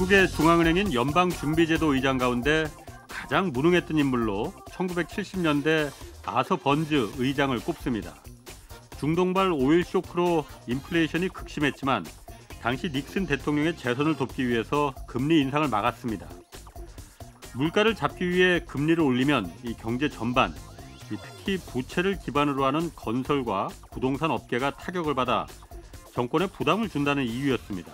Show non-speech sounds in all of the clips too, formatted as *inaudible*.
미국의 중앙은행인 연방준비제도 의장 가운데 가장 무능했던 인물로 1970년대 아서 번즈 의장을 꼽습니다. 중동발 오일 쇼크로 인플레이션이 극심했지만 당시 닉슨 대통령의 재선을 돕기 위해서 금리 인상을 막았습니다. 물가를 잡기 위해 금리를 올리면 이 경제 전반, 특히 부채를 기반으로 하는 건설과 부동산 업계가 타격을 받아 정권에 부담을 준다는 이유였습니다.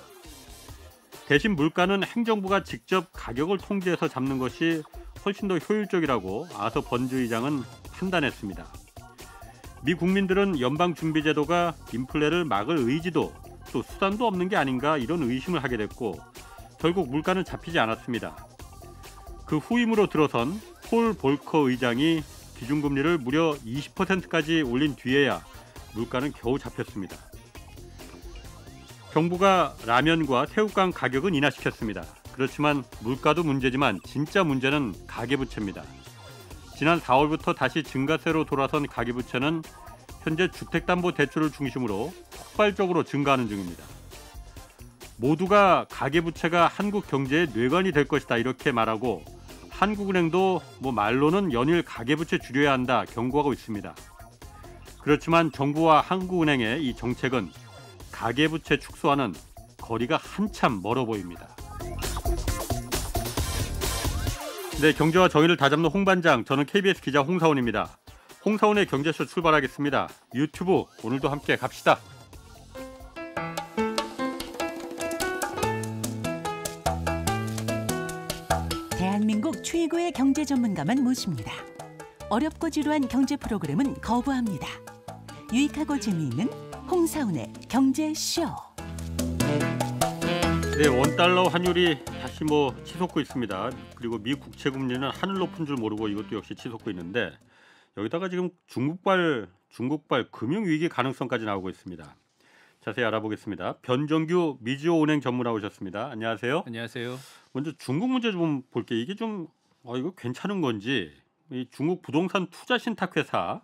대신 물가는 행정부가 직접 가격을 통제해서 잡는 것이 훨씬 더 효율적이라고 아서 번주 의장은 판단했습니다. 미 국민들은 연방준비제도가 인플레를 막을 의지도 또 수단도 없는 게 아닌가 이런 의심을 하게 됐고 결국 물가는 잡히지 않았습니다. 그 후임으로 들어선 폴 볼커 의장이 기준금리를 무려 20%까지 올린 뒤에야 물가는 겨우 잡혔습니다. 정부가 라면과 새우깡 가격은 인하시켰습니다. 그렇지만 물가도 문제지만 진짜 문제는 가계부채입니다. 지난 4월부터 다시 증가세로 돌아선 가계부채는 현재 주택담보대출을 중심으로 폭발적으로 증가하는 중입니다. 모두가 가계부채가 한국 경제의 뇌관이 될 것이다 이렇게 말하고 한국은행도 뭐 말로는 연일 가계부채 줄여야 한다 경고하고 있습니다. 그렇지만 정부와 한국은행의 이 정책은 가계부채 축소와는 거리가 한참 멀어 보입니다. 네, 경제와 정의를 다잡는 홍반장, 저는 KBS 기자 홍사원입니다. 홍사원의 경제쇼 출발하겠습니다. 유튜브 오늘도 함께 갑시다. 대한민국 최고의 경제 전문가만 모십니다. 어렵고 지루한 경제 프로그램은 거부합니다. 유익하고 재미있는 홍사운의 경제쇼. 네, 원달러 환율이 다시 뭐 치솟고 있습니다. 그리고 미 국채금리는 하늘 높은 줄 모르고 이것도 역시 치솟고 있는데 여기다가 지금 중국발 중국발 금융 위기 가능성까지 나오고 있습니다. 자세히 알아보겠습니다. 변정규 미지오 은행 전무 나오셨습니다. 안녕하세요. 안녕하세요. 먼저 중국 문제 좀 볼게요. 이게 좀 어, 이거 괜찮은 건지 이 중국 부동산 투자 신탁 회사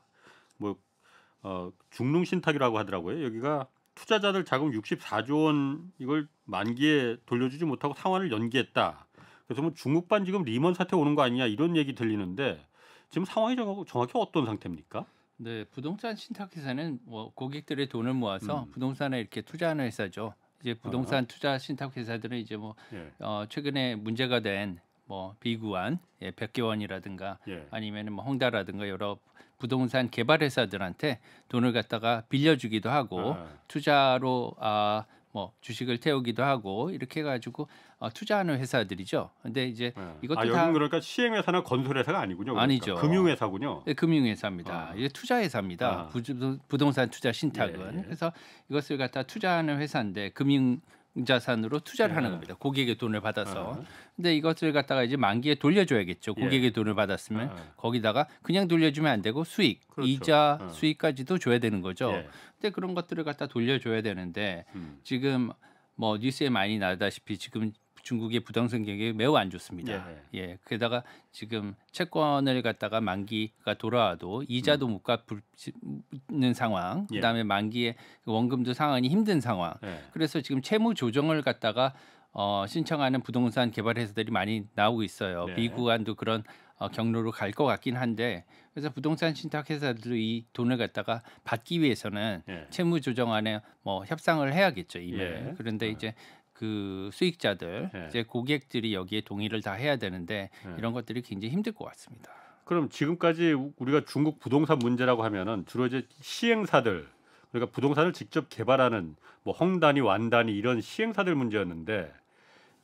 어, 중농신탁이라고 하더라고요. 여기가 투자자들 자금 64조 원 이걸 만기에 돌려주지 못하고 상환을 연기했다. 그래서 뭐 중국반 지금 리먼 사태 오는 거 아니냐 이런 얘기 들리는데 지금 상황이 정확히 어떤 상태입니까? 네, 부동산 신탁 회사는 뭐 고객들의 돈을 모아서 음. 부동산에 이렇게 투자하는 회사죠. 이제 부동산 아. 투자 신탁 회사들은 이제 뭐 예. 어, 최근에 문제가 된뭐 비구안, 예, 백개원이라든가 예. 아니면은 뭐 홍다라든가 여러 부동산 개발 회사들한테 돈을 갖다가 빌려주기도 하고 아. 투자로 아, 뭐 주식을 태우기도 하고 이렇게 해가지고 어, 투자하는 회사들이죠. 근데 이제 네. 이것도 아, 다 그러니까 시행회사나 건설회사가 아니군요. 그러니까. 아니죠. 금융회사군요. 네, 금융회사입니다. 아. 이게 투자회사입니다. 아. 부동산 투자 신탁은 예, 예. 그래서 이것을 갖다 투자하는 회사인데 금융 자산으로 투자를 네. 하는 예. 겁니다. 고객의 돈을 받아서. 아. 근데 이것을 갖다가 이제 만기에 돌려줘야겠죠. 예. 고객의 예. 돈을 받았으면 아. 거기다가 그냥 돌려주면 안 되고 수익, 그렇죠. 이자, 아. 수익까지도 줘야 되는 거죠. 예. 근데 그런 것들을 갖다 돌려줘야 되는데 음. 지금 뭐 뉴스에 많이 나다시피 지금 중국의 부동산 경기가 매우 안 좋습니다. 예, 예. 예. 게다가 지금 채권을 갖다가 만기가 돌아와도 이자도 음. 못 갚는 상황, 예. 그다음에 만기에 원금도 상환이 힘든 상황. 예. 그래서 지금 채무 조정을 갖다가 어, 신청하는 부동산 개발 회사들이 많이 나오고 있어요. 네. 미국안도 그런 어, 경로로 갈 것 같긴 한데 그래서 부동산 신탁 회사들도 이 돈을 갖다가 받기 위해서는 네. 채무 조정안에 뭐 협상을 해야겠죠 이미 예. 그런데 예. 이제 그 수익자들 네. 이제 고객들이 여기에 동의를 다 해야 되는데 네. 이런 것들이 굉장히 힘들 것 같습니다. 그럼 지금까지 우리가 중국 부동산 문제라고 하면은 주로 이제 시행사들 그러니까 부동산을 직접 개발하는 뭐 헝단이 완단이 이런 시행사들 문제였는데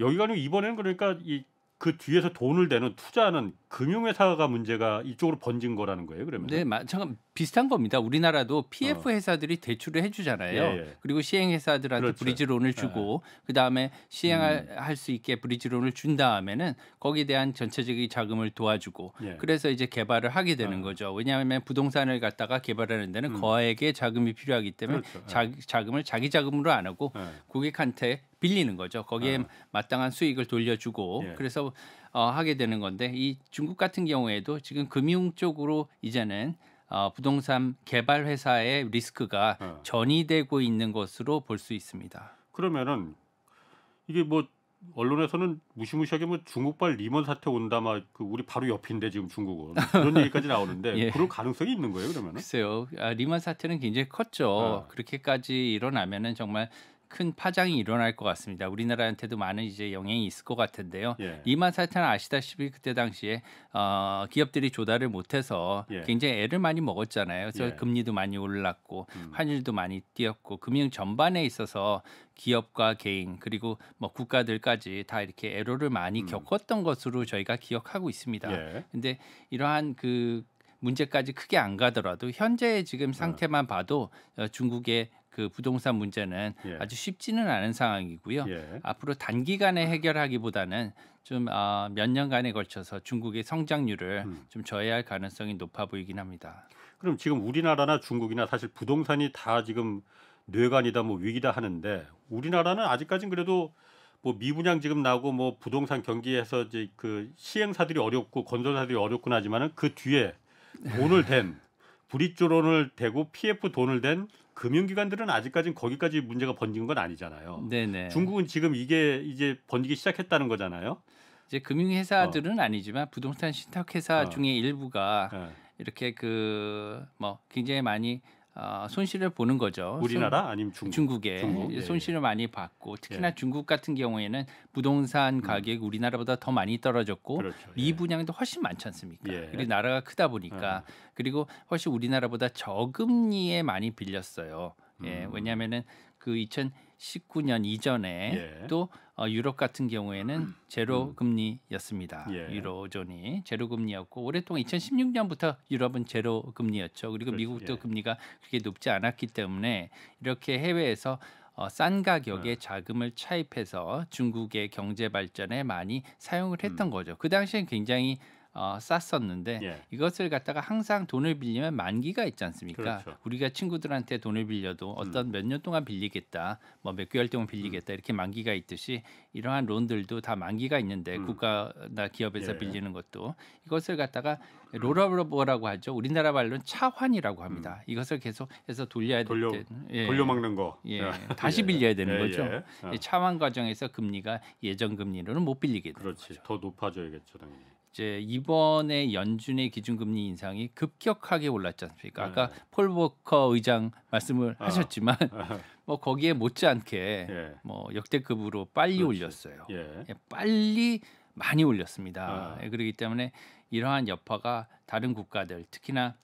여기가 는 이번에는 그러니까 이그 뒤에서 돈을 대는 투자하는 금융회사가 문제가 이쪽으로 번진 거라는 거예요. 그러면 네, 마, 잠깐 비슷한 겁니다. 우리나라도 어. PF 회사들이 어. 대출을 해주잖아요. 예, 예. 그리고 시행 회사들한테 그렇죠. 브리지론을 예, 주고 예. 그 다음에 시행할 음. 수 있게 브리지론을 준 다음에는 거기에 대한 전체적인 자금을 도와주고 예. 그래서 이제 개발을 하게 되는 어. 거죠. 왜냐하면 부동산을 갖다가 개발하는 데는 음. 거액의 자금이 필요하기 때문에 그렇죠. 예. 자, 자금을 자기 자금으로 안 하고 고객한테 빌리는 거죠. 거기에 어. 마땅한 수익을 돌려주고 예. 그래서 어, 하게 되는 건데 이 중국 같은 경우에도 지금 금융 쪽으로 이제는 어, 부동산 개발 회사의 리스크가 네. 전이되고 있는 것으로 볼 수 있습니다. 그러면은 이게 뭐 언론에서는 무시무시하게 뭐 중국발 리먼 사태 온다 막그 우리 바로 옆인데 지금 중국은 그런 *laughs* 얘기까지 나오는데 예. 그럴 가능성이 있는 거예요 그러면은? 글쎄요 아, 리먼 사태는 굉장히 컸죠. 아. 그렇게까지 일어나면은 정말 큰 파장이 일어날 것 같습니다. 우리나라한테도 많은 이제 영향이 있을 것 같은데요. 예. 이만 사태는 아시다시피 그때 당시에 어, 기업들이 조달을 못해서 예. 굉장히 애를 많이 먹었잖아요. 그래서 예. 금리도 많이 올랐고 음. 환율도 많이 뛰었고 금융 전반에 있어서 기업과 개인 그리고 뭐 국가들까지 다 이렇게 애로를 많이 음. 겪었던 것으로 저희가 기억하고 있습니다. 그런데 예. 이러한 그 문제까지 크게 안 가더라도 현재 지금 어. 상태만 봐도 어, 중국의 그 부동산 문제는 예. 아주 쉽지는 않은 상황이고요. 예. 앞으로 단기간에 해결하기보다는 좀몇 아, 어, 년간에 걸쳐서 중국의 성장률을 음. 좀 저해할 가능성이 높아 보이긴 합니다. 그럼 지금 우리나라나 중국이나 사실 부동산이 다 지금 뇌관이다 뭐 위기다 하는데 우리나라는 아직까진 그래도 뭐 미분양 지금 나고 뭐 부동산 경기에서 이제 그 시행사들이 어렵고 건설사들이 어렵구나 하지만은 그 뒤에 돈을 댄 브릿조론을 *laughs* 대고 PF 돈을 댄 금융기관들은 아직까지 거기까지 문제가 번진 건 아니잖아요. 네네. 중국은 지금 이게 이제 번지기 시작했다는 거잖아요. 이제 금융회사들은 어. 아니지만 부동산 신탁회사 어. 중에 일부가 어. 이렇게 그 뭐 굉장히 많이 어, 손실을 보는 거죠. 우리나라 아니면 중국? 중국에 중국? 예, 손실을 예. 많이 봤고 특히나 예. 중국 같은 경우에는 부동산 가격 음. 우리나라보다 더 많이 떨어졌고 그렇죠. 미분양도 예. 훨씬 많지 않습니까? 예. 그리고 나라가 크다 보니까 예. 그리고 훨씬 우리나라보다 저금리에 많이 빌렸어요. 예, 음. 왜냐하면은 그 2000. 19년 이전에 예. 또 어, 유럽 같은 경우에는 음. 제로 금리였습니다. 예. 유로존이 제로 금리였고 오랫동안 2016년부터 유럽은 제로 금리였죠. 그리고 그렇지. 미국도 예. 금리가 그렇게 높지 않았기 때문에 이렇게 해외에서 어, 싼 가격에 네. 자금을 차입해서 중국의 경제 발전에 많이 사용을 했던 음. 거죠. 그 당시엔 굉장히 어, 쌌었는데 예. 이것을 갖다가 항상 돈을 빌리면 만기가 있지 않습니까? 그렇죠. 우리가 친구들한테 돈을 빌려도 음. 어떤 음. 몇년 동안 빌리겠다, 뭐몇 개월 동안 빌리겠다 음. 이렇게 만기가 있듯이 이러한 론들도 다 만기가 있는데 음. 국가나 기업에서 예. 빌리는 것도 이것을 갖다가 롤러버라고 하죠. 우리나라 말로는 차환이라고 합니다. 음. 이것을 계속해서 돌려야 돌려, 될 예. 돌려막는 거, 예. 예. 다시 예. 빌려야 되는 예, 거죠. 어. 차환 과정에서 금리가 예전 금리로는 못 빌리게 되는 그렇지. 거죠. 더 높아져야겠죠, 당연히. 이제 이번에 연준의 기준금리 인상이 급격하게 올랐지 않습니까? 아까 네. 폴 버커 의장 말씀을 아. 하셨지만 아. *laughs* 뭐 거기에 못지않게 예. 뭐 역대급으로 빨리 그렇지. 올렸어요. 예. 예 빨리 많이 올렸습니다. 아. 예, 그렇기 때문에 이러한 여파가 다른 국가들 특히나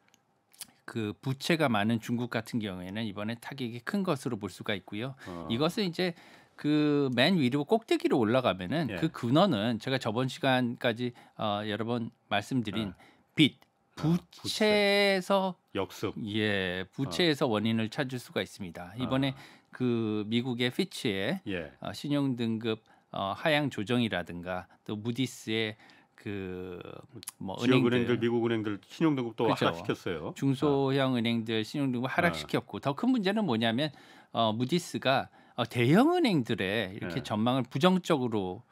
그 부채가 많은 중국 같은 경우에는 이번에 타격이 큰 것으로 볼 수가 있고요. 아. 이것은 이제 그맨 위로 꼭대기로 올라가면은 예. 그 근원은 제가 저번 시간까지 어, 여러 번 말씀드린 예. 아. 빛 부채에서 부채. 역습 예 부채에서 아. 원인을 찾을 수가 있습니다. 이번에 아. 그 미국의 피치의 예. 어, 신용 등급 어, 하향 조정이라든가 또 무디스의 그뭐 은행들 미국 은행들 신용등급도 그렇 하락시켰어요. 중소형 은행들 신용등급 하락시켰고 네. 더큰 문제는 뭐냐면 어, 무디스가 어, 대형 은행들의 이렇게 네. 전망을 부정적으로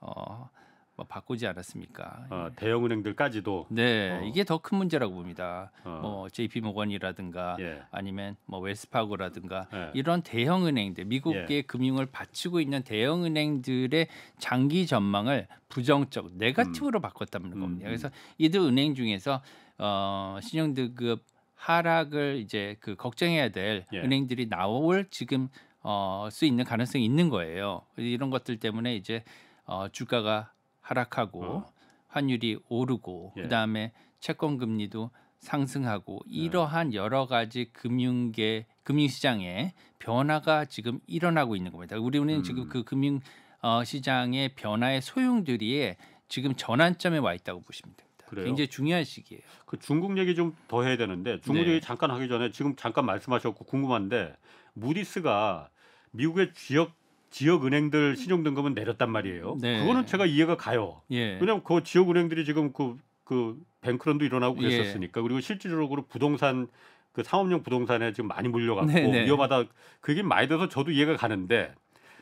어, 뭐 바꾸지 않았습니까? 어, 예. 대형 은행들까지도 네 어. 이게 더 큰 문제라고 봅니다. 어. 뭐 JP 모건이라든가 예. 아니면 뭐 웰스파고라든가 예. 이런 대형 은행들 미국의 예. 금융을 바치고 있는 대형 은행들의 장기 전망을 부정적 네가티브로 음. 바꿨다는 음, 겁니다. 그래서 음. 이들 은행 중에서 어, 신용등급 하락을 이제 그 걱정해야 될 예. 은행들이 나올 지금 어, 수 있는 가능성이 있는 거예요. 이런 것들 때문에 이제 어, 주가가 하락하고 어. 환율이 오르고 예. 그다음에 채권 금리도 상승하고 예. 이러한 여러 가지 금융계 금융시장의 변화가 지금 일어나고 있는 겁니다. 우리는 음. 지금 그 금융 어, 시장의 변화의 소용들이 지금 전환점에 와 있다고 보시면 됩니다. 그래요? 굉장히 중요한 시기예요. 그 중국 얘기 좀 더 해야 되는데 중국 네. 얘기 잠깐 하기 전에 지금 잠깐 말씀하셨고 궁금한데 무디스가 미국의 지역 지역 은행들 신용 등급은 내렸단 말이에요. 네. 그거는 제가 이해가 가요. 예. 왜냐하면 그 지역 은행들이 지금 그, 그 뱅크런도 일어나고 예. 그랬었으니까 그리고 실질적으로 부동산 그 상업용 부동산에 지금 많이 물려갔고 네네. 위험하다 그게 많이 돼서 저도 이해가 가는데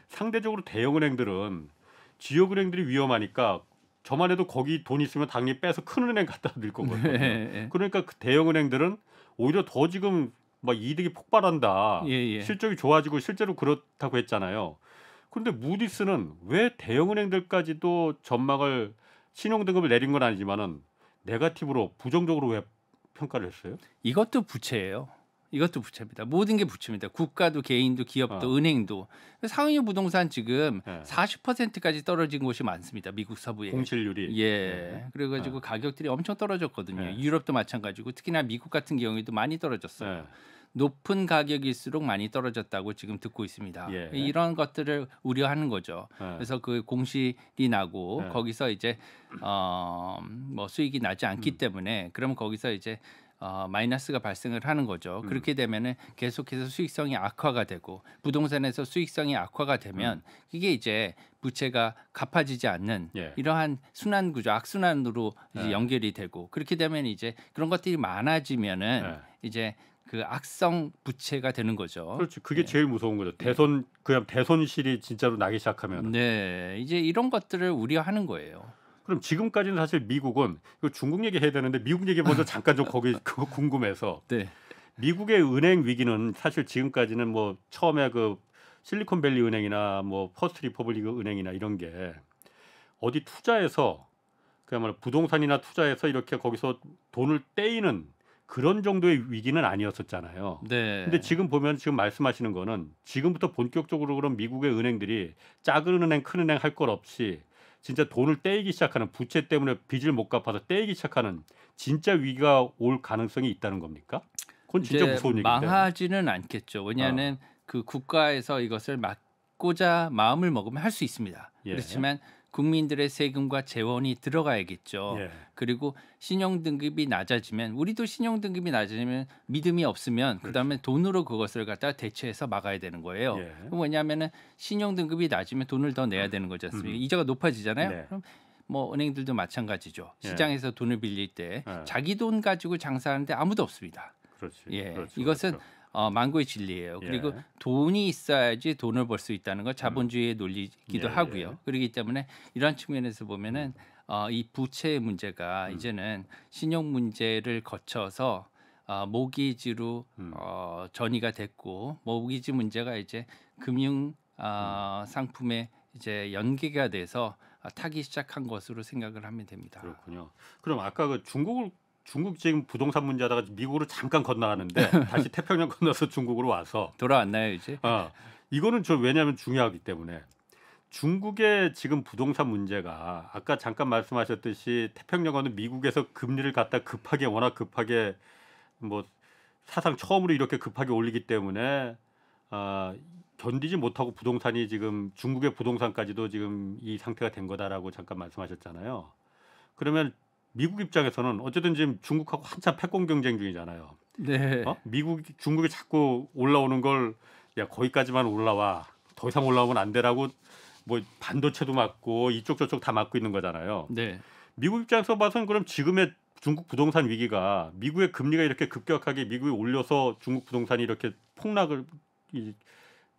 상대적으로 대형 은행들은 지역 은행들이 위험하니까 저만 해도 거기 돈 있으면 당연히 빼서 큰 은행 갖다 넣을 거거든요. 네네. 네. 그러니까 그 대형 은행들은 오히려 더 지금 막 뭐 이득이 폭발한다. 예, 예. 실적이 좋아지고 실제로 그렇다고 했잖아요. 그런데 무디스는 왜 대형은행들까지도 전망을 신용 등급을 내린 건 아니지만은 네가티브로 부정적으로 왜 평가를 했어요? 이것도 부채예요. 이것도 부채입니다. 모든 게 부채입니다. 국가도 개인도 기업도 어. 은행도 상위 부동산 지금 예. 40%까지 떨어진 곳이 많습니다. 미국 서부에 공실률이 예, 예. 그래가지고 예. 가격들이 엄청 떨어졌거든요. 예. 유럽도 마찬가지고 특히나 미국 같은 경우에도 많이 떨어졌어요. 예. 높은 가격일수록 많이 떨어졌다고 지금 듣고 있습니다. 예. 이런 것들을 우려하는 거죠. 예. 그래서 그 공실이 나고 예. 거기서 이제 어뭐 수익이 나지 않기 음. 때문에 그러면 거기서 이제 어, 마이너스가 발생을 하는 거죠. 음. 그렇게 되면은 계속해서 수익성이 악화가 되고 부동산에서 수익성이 악화가 되면 음. 이게 이제 부채가 갚아지지 않는 예. 이러한 순환 구조, 악순환으로 이제 예. 연결이 되고 그렇게 되면 이제 그런 것들이 많아지면은 예. 이제 그 악성 부채가 되는 거죠. 그렇죠. 그게 네. 제일 무서운 거죠. 대손 그냥 대손실이 진짜로 나기 시작하면. 네, 이제 이런 것들을 우려하는 거예요. 그럼 지금까지는 사실 미국은 중국 얘기해야 되는데 미국 얘기 먼저 *laughs* 잠깐 좀 거기 그거 궁금해서 네. 미국의 은행 위기는 사실 지금까지는 뭐 처음에 그 실리콘밸리 은행이나 뭐 퍼스트 리퍼블릭 은행이나 이런 게 어디 투자해서 그야말로 부동산이나 투자해서 이렇게 거기서 돈을 떼이는 그런 정도의 위기는 아니었었잖아요. 네. 근데 지금 보면 지금 말씀하시는 거는 지금부터 본격적으로 그럼 미국의 은행들이 작은 은행, 큰 은행 할 것 없이 진짜 돈을 떼이기 시작하는 부채 때문에 빚을 못 갚아서 떼이기 시작하는 진짜 위기가 올 가능성이 있다는 겁니까? 그건 진짜 무서운 얘기인데. 망하지는 않겠죠. 왜냐하면 어. 그 국가에서 이것을 막고자 마음을 먹으면 할 수 있습니다. 예. 그렇지만 국민들의 세금과 재원이 들어가야겠죠. 예. 그리고 신용 등급이 낮아지면 우리도 신용 등급이 낮아지면 믿음이 없으면 그렇죠. 그다음에 그렇죠. 돈으로 그것을 갖다 대체해서 막아야 되는 거예요. 예. 뭐냐면은 신용 등급이 낮으면 돈을 더 내야 되는 거지 않습니까? 음. 이자가 높아지잖아요. 네. 그럼 뭐 은행들도 마찬가지죠. 예. 시장에서 예. 돈을 빌릴 때 예. 자기 돈 가지고 장사하는데 아무도 없습니다. 그렇지, 예, 그렇죠, 이것은 그렇죠. 어, 망고의 진리예요. 그리고 예. 돈이 있어야지 돈을 벌 수 있다는 걸 자본주의의 논리기도 음. 예, 예. 하고요. 그렇기 때문에 이러한 측면에서 보면은 음. 어, 이 부채 문제가 음. 이제는 신용 문제를 거쳐서 어, 모기지로 음. 어, 전이가 됐고 모기지 문제가 이제 금융 어, 음. 상품에 이제 연계가 돼서 어, 타기 시작한 것으로 생각을 하면 됩니다. 그렇군요. 그럼 아까 그 중국을 중국 지금 부동산 문제하다가 미국으로 잠깐 건너가는데 *laughs* 다시 태평양 건너서 중국으로 와서 돌아왔나요 이제? 어, 이거는 저 왜냐하면 중요하기 때문에 중국의 지금 부동산 문제가 아까 잠깐 말씀하셨듯이 태평양은 미국에서 금리를 갖다 급하게 워낙 급하게 뭐 사상 처음으로 이렇게 급하게 올리기 때문에 아, 견디지 못하고 부동산이 지금 중국의 부동산까지도 지금 이 상태가 된 거다라고 잠깐 말씀하셨잖아요. 그러면 미국 입장에서는 어쨌든 지금 중국하고 한참 패권 경쟁 중이잖아요. 네. 어? 미국 중국이 자꾸 올라오는 걸 야 거기까지만 올라와 더 이상 올라오면 안 되라고 뭐 반도체도 막고 이쪽 저쪽 다 막고 있는 거잖아요. 네. 미국 입장에서 봐서는 그럼 지금의 중국 부동산 위기가 미국의 금리가 이렇게 급격하게 미국이 올려서 중국 부동산이 이렇게 폭락을 이,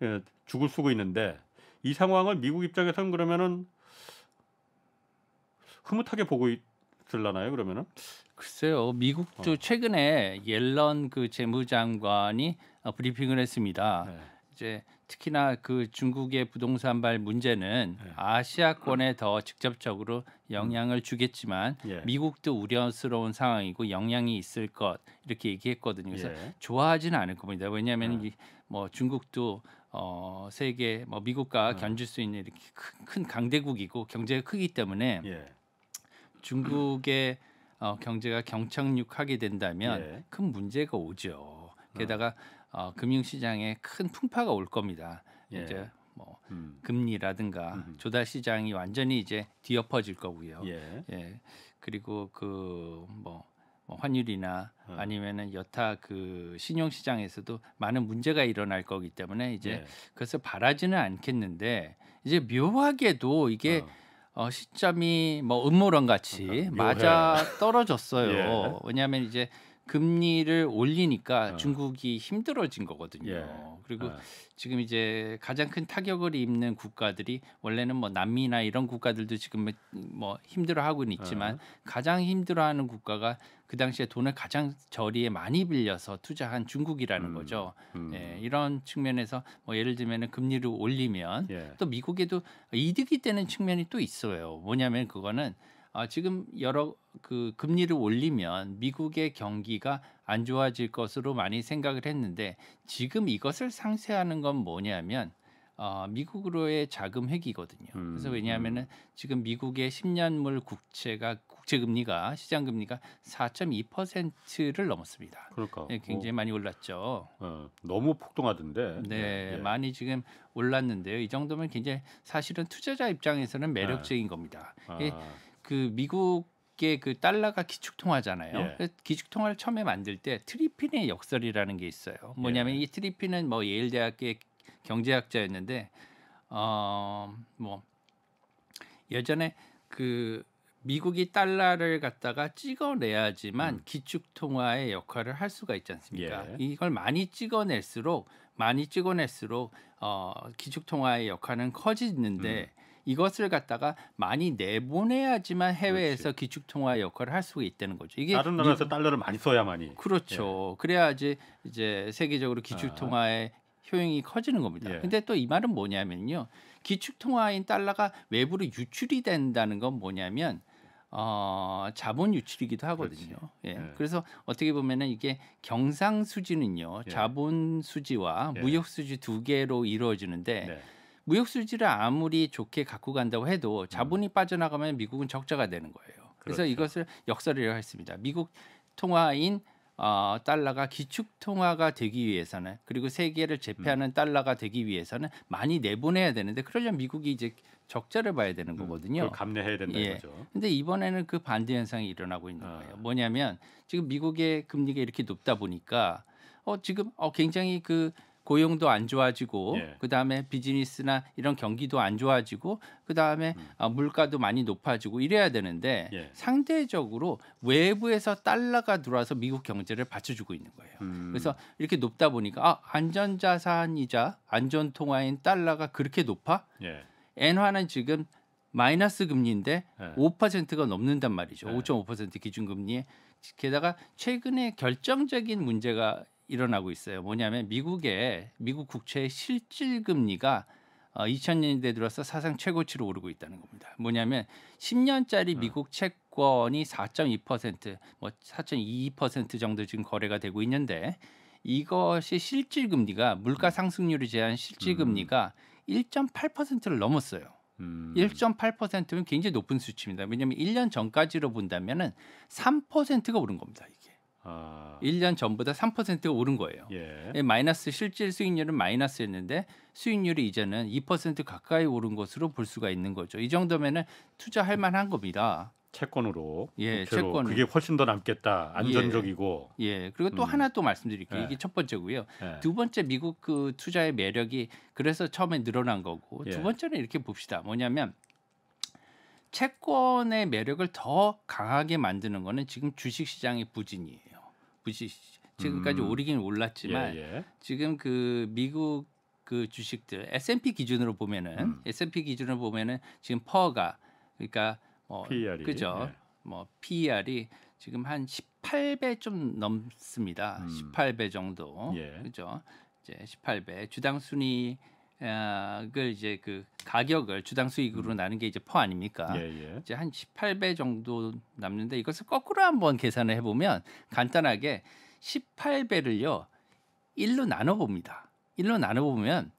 예, 죽을 수고 있는데 이 상황을 미국 입장에서는 그러면은 흐뭇하게 보고 있, 들라나요 그러면은? 글쎄요 미국도 어. 최근에 옐런 그 재무장관이 어, 브리핑을 했습니다. 네. 이제 특히나 그 중국의 부동산발 문제는 네. 아시아권에 더 직접적으로 영향을 주겠지만 음. 예. 미국도 우려스러운 상황이고 영향이 있을 것 이렇게 얘기했거든요. 그래서 예. 좋아하지는 않을 겁니다. 왜냐하면 네. 뭐 중국도 어 세계 뭐 미국과 네. 견줄 수 있는 이렇게 큰, 큰 강대국이고 경제가 크기 때문에 예. 중국의 어, 경제가 경착륙하게 된다면 예. 큰 문제가 오죠. 게다가 어, 금융시장에 큰 풍파가 올 겁니다. 예. 이제 뭐 음. 금리라든가 음 조달 시장이 완전히 이제 뒤엎어질 거고요. 예. 예. 그리고 그뭐 뭐 환율이나 어. 아니면은 여타 그 신용 시장에서도 많은 문제가 일어날 거기 때문에 이제 예. 그것을 바라지는 않겠는데 이제 묘하게도 이게 어. 어, 시점이 뭐 음모론 같이 아, 맞아 떨어졌어요. *laughs* 예. 왜냐하면 이제 금리를 올리니까 어. 중국이 힘들어진 거거든요. 예. 그리고 어. 지금 이제 가장 큰 타격을 입는 국가들이 원래는 뭐 남미나 이런 국가들도 지금 뭐, 뭐 힘들어하고는 있지만 어. 가장 힘들어하는 국가가 그 당시에 돈을 가장 저리에 많이 빌려서 투자한 중국이라는 음. 거죠. 음. 예, 이런 측면에서 뭐 예를 들면은 금리를 올리면 예. 또 미국에도 이득이 되는 측면이 또 있어요. 뭐냐면 그거는 어, 지금 여러 그 금리를 올리면 미국의 경기가 안 좋아질 것으로 많이 생각을 했는데 지금 이것을 상쇄하는 건 뭐냐면 어, 미국으로의 자금 회귀거든요. 음, 그래서 음. 왜냐하면은 음. 지금 미국의 10년물 국채가 국채 금리가 시장 금리가 4.2%를 넘었습니다. 그러니까 네, 굉장히 어, 많이 올랐죠. 어, 어, 너무 폭등하던데. 네, 네 예. 많이 지금 올랐는데요. 이 정도면 굉장히 사실은 투자자 입장에서는 매력적인 네. 겁니다. 아. 예, 그 미국의 그 달러가 기축통화잖아요. 예. 그 기축통화를 처음에 만들 때 트리핀의 역설이라는 게 있어요. 뭐냐면 예. 이 트리핀은 뭐 예일 대학의 경제학자였는데 어 뭐 예전에 그 미국이 달러를 갖다가 찍어내야지만 음. 기축통화의 역할을 할 수가 있지 않습니까? 예. 이걸 많이 찍어낼수록 많이 찍어낼수록 어, 기축통화의 역할은 커지는데 음. 이것을 갖다가 많이 내보내야지만 해외에서 그렇지. 기축통화 역할을 할 수가 있다는 거죠. 이게 다른 나라에서 이, 달러를 많이 써야만이. 그렇죠. 예. 그래야지 이제 세계적으로 기축통화의 아. 효용이 커지는 겁니다. 예. 근데 또 이 말은 뭐냐면요. 기축통화인 달러가 외부로 유출이 된다는 건 뭐냐면 어, 자본 유출이기도 하거든요. 예. 예. 그래서 어떻게 보면은 이게 경상 수지는요. 예. 자본 수지와 예. 무역 수지 두 개로 이루어지는데 네. 무역 수지를 아무리 좋게 갖고 간다고 해도 음. 자본이 빠져나가면 미국은 적자가 되는 거예요. 그래서 그렇죠. 이것을 역설이라고 했습니다. 미국 통화인 어, 달러가 기축 통화가 되기 위해서는 그리고 세계를 제패하는 음. 달러가 되기 위해서는 많이 내보내야 되는데 그러려면 미국이 이제 적자를 봐야 되는 음, 거거든요. 음, 감내해야 된다는 예. 거죠. 근데 이번에는 그 반대 현상이 일어나고 있는 아. 거예요. 뭐냐면 지금 미국의 금리가 이렇게 높다 보니까 어 지금 어 굉장히 그 고용도 안 좋아지고 예. 그다음에 비즈니스나 이런 경기도 안 좋아지고 그다음에 음. 어, 물가도 많이 높아지고 이래야 되는데 예. 상대적으로 외부에서 달러가 들어와서 미국 경제를 받쳐주고 있는 거예요. 음. 그래서 이렇게 높다 보니까 아, 안전자산이자 안전통화인 달러가 그렇게 높아? 예. 엔화는 지금 마이너스 금리인데 예. 5%가 넘는단 말이죠. 예. 5.5% 기준금리에 게다가 최근에 결정적인 문제가 일어나고 있어요. 뭐냐면 미국의 미국 국채의 실질 금리가 어, 2000년대 들어서 사상 최고치로 오르고 있다는 겁니다. 뭐냐면 10년짜리 미국 채권이 4.2%뭐 4.22% 정도 지금 거래가 되고 있는데 이것이 실질 금리가 물가 음. 상승률을 제한 실질 금리가 1.8%를 음. 넘었어요. 1.8%면 음. 굉장히 높은 수치입니다. 왜냐하면 1년 전까지로 본다면은 3%가 오른 겁니다. 아. 1년 전보다 3% 오른 거예요. 예. 예. 마이너스 실질 수익률은 마이너스였는데 수익률이 이제는 2% 가까이 오른 것으로 볼 수가 있는 거죠. 이 정도면은 투자할 만한 겁니다. 채권으로 예, 채권 그게 훨씬 더 남겠다 안전적이고 예, 예. 그리고 또 음. 하나 또 말씀드릴게요 예. 이게 첫 번째고요 예. 두 번째 미국 그 투자의 매력이 그래서 처음에 늘어난 거고 예. 두 번째는 이렇게 봅시다 뭐냐면 채권의 매력을 더 강하게 만드는 거는 지금 주식 시장의 부진이에요 90 지금까지 음. 오르긴 올랐지만 예, 예. 지금 그 미국 그 주식들 S&P 기준으로 보면은 음. S&P 기준으로 보면은 지금 퍼가 그러니까 뭐 PER이, 그죠? 예. 뭐 PER이 지금 한 18배 좀 넘습니다. 음. 18배 정도. 예. 그죠? 이제 18배 주당 순위 아, 그걸 이제 그 가격을 주당 수익으로 음. 나는 게 이제 퍼 아닙니까? 예, 예. 이제 한 18배 정도 남는데 이것을 거꾸로 한번 계산을 해보면 간단하게 18배를요 1로 나눠 봅니다. 1로 나눠 보면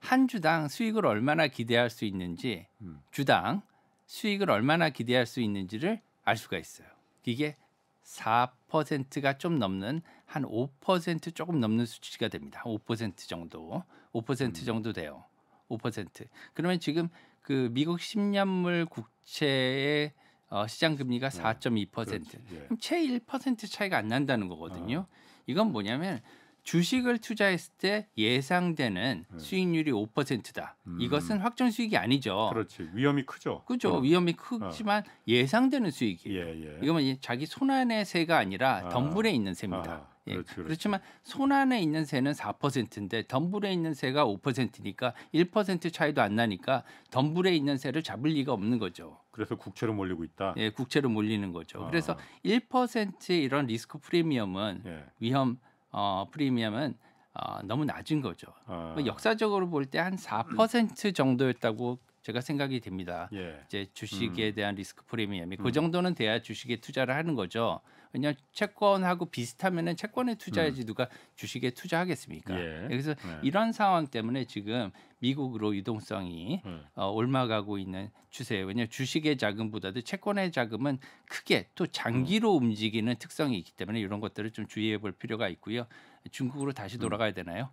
한 주당 수익을 얼마나 기대할 수 있는지 음. 주당 수익을 얼마나 기대할 수 있는지를 알 수가 있어요. 이게 4%가 좀 넘는 한 5% 조금 넘는 수치가 됩니다. 5% 정도. 5% 음. 정도 돼요. 5%. 그러면 지금 그 미국 10년물 국채의 어, 시장 금리가 4.2%. 네, 예. 그럼 채1% 차이가 안 난다는 거거든요. 아. 이건 뭐냐면 주식을 투자했을 때 예상되는 네. 수익률이 5%다. 음. 이것은 확정 수익이 아니죠. 그렇지. 위험이 크죠. 그죠. 그 위험이 어. 크지만 어. 예상되는 수익이에요. 예, 예. 이거는 자기 손안의 새가 아니라 아. 덤불에 아. 있는 세입니다. 아. 예. 그렇지, 그렇지. 그렇지만 손안에 있는 새는 4%인데 덤불에 있는 새가 5%니까 1% 차이도 안 나니까 덤불에 있는 새를 잡을 리가 없는 거죠. 그래서 국채로 몰리고 있다. 예, 국채로 몰리는 거죠. 아. 그래서 1% 이런 리스크 프리미엄은 예. 위험 어, 프리미엄은 어, 너무 낮은 거죠. 아. 뭐 역사적으로 볼 때 한 4% 정도였다고 제가 생각이 됩니다. 예. 이제 주식에 음. 대한 리스크 프리미엄이 그 음. 그 정도는 돼야 주식에 투자를 하는 거죠. 왜냐하면 채권하고 비슷하면은 채권에 투자해야지 음. 누가 주식에 투자하겠습니까? 예. 예 그래서 예. 이런 상황 때문에 지금 미국으로 유동성이 네. 어, 올라가고 있는 추세예요. 왜냐하면 주식의 자금보다도 채권의 자금은 크게 또 장기로 음. 움직이는 특성이 있기 때문에 이런 것들을 좀 주의해 볼 필요가 있고요. 중국으로 다시 음. 돌아가야 되나요?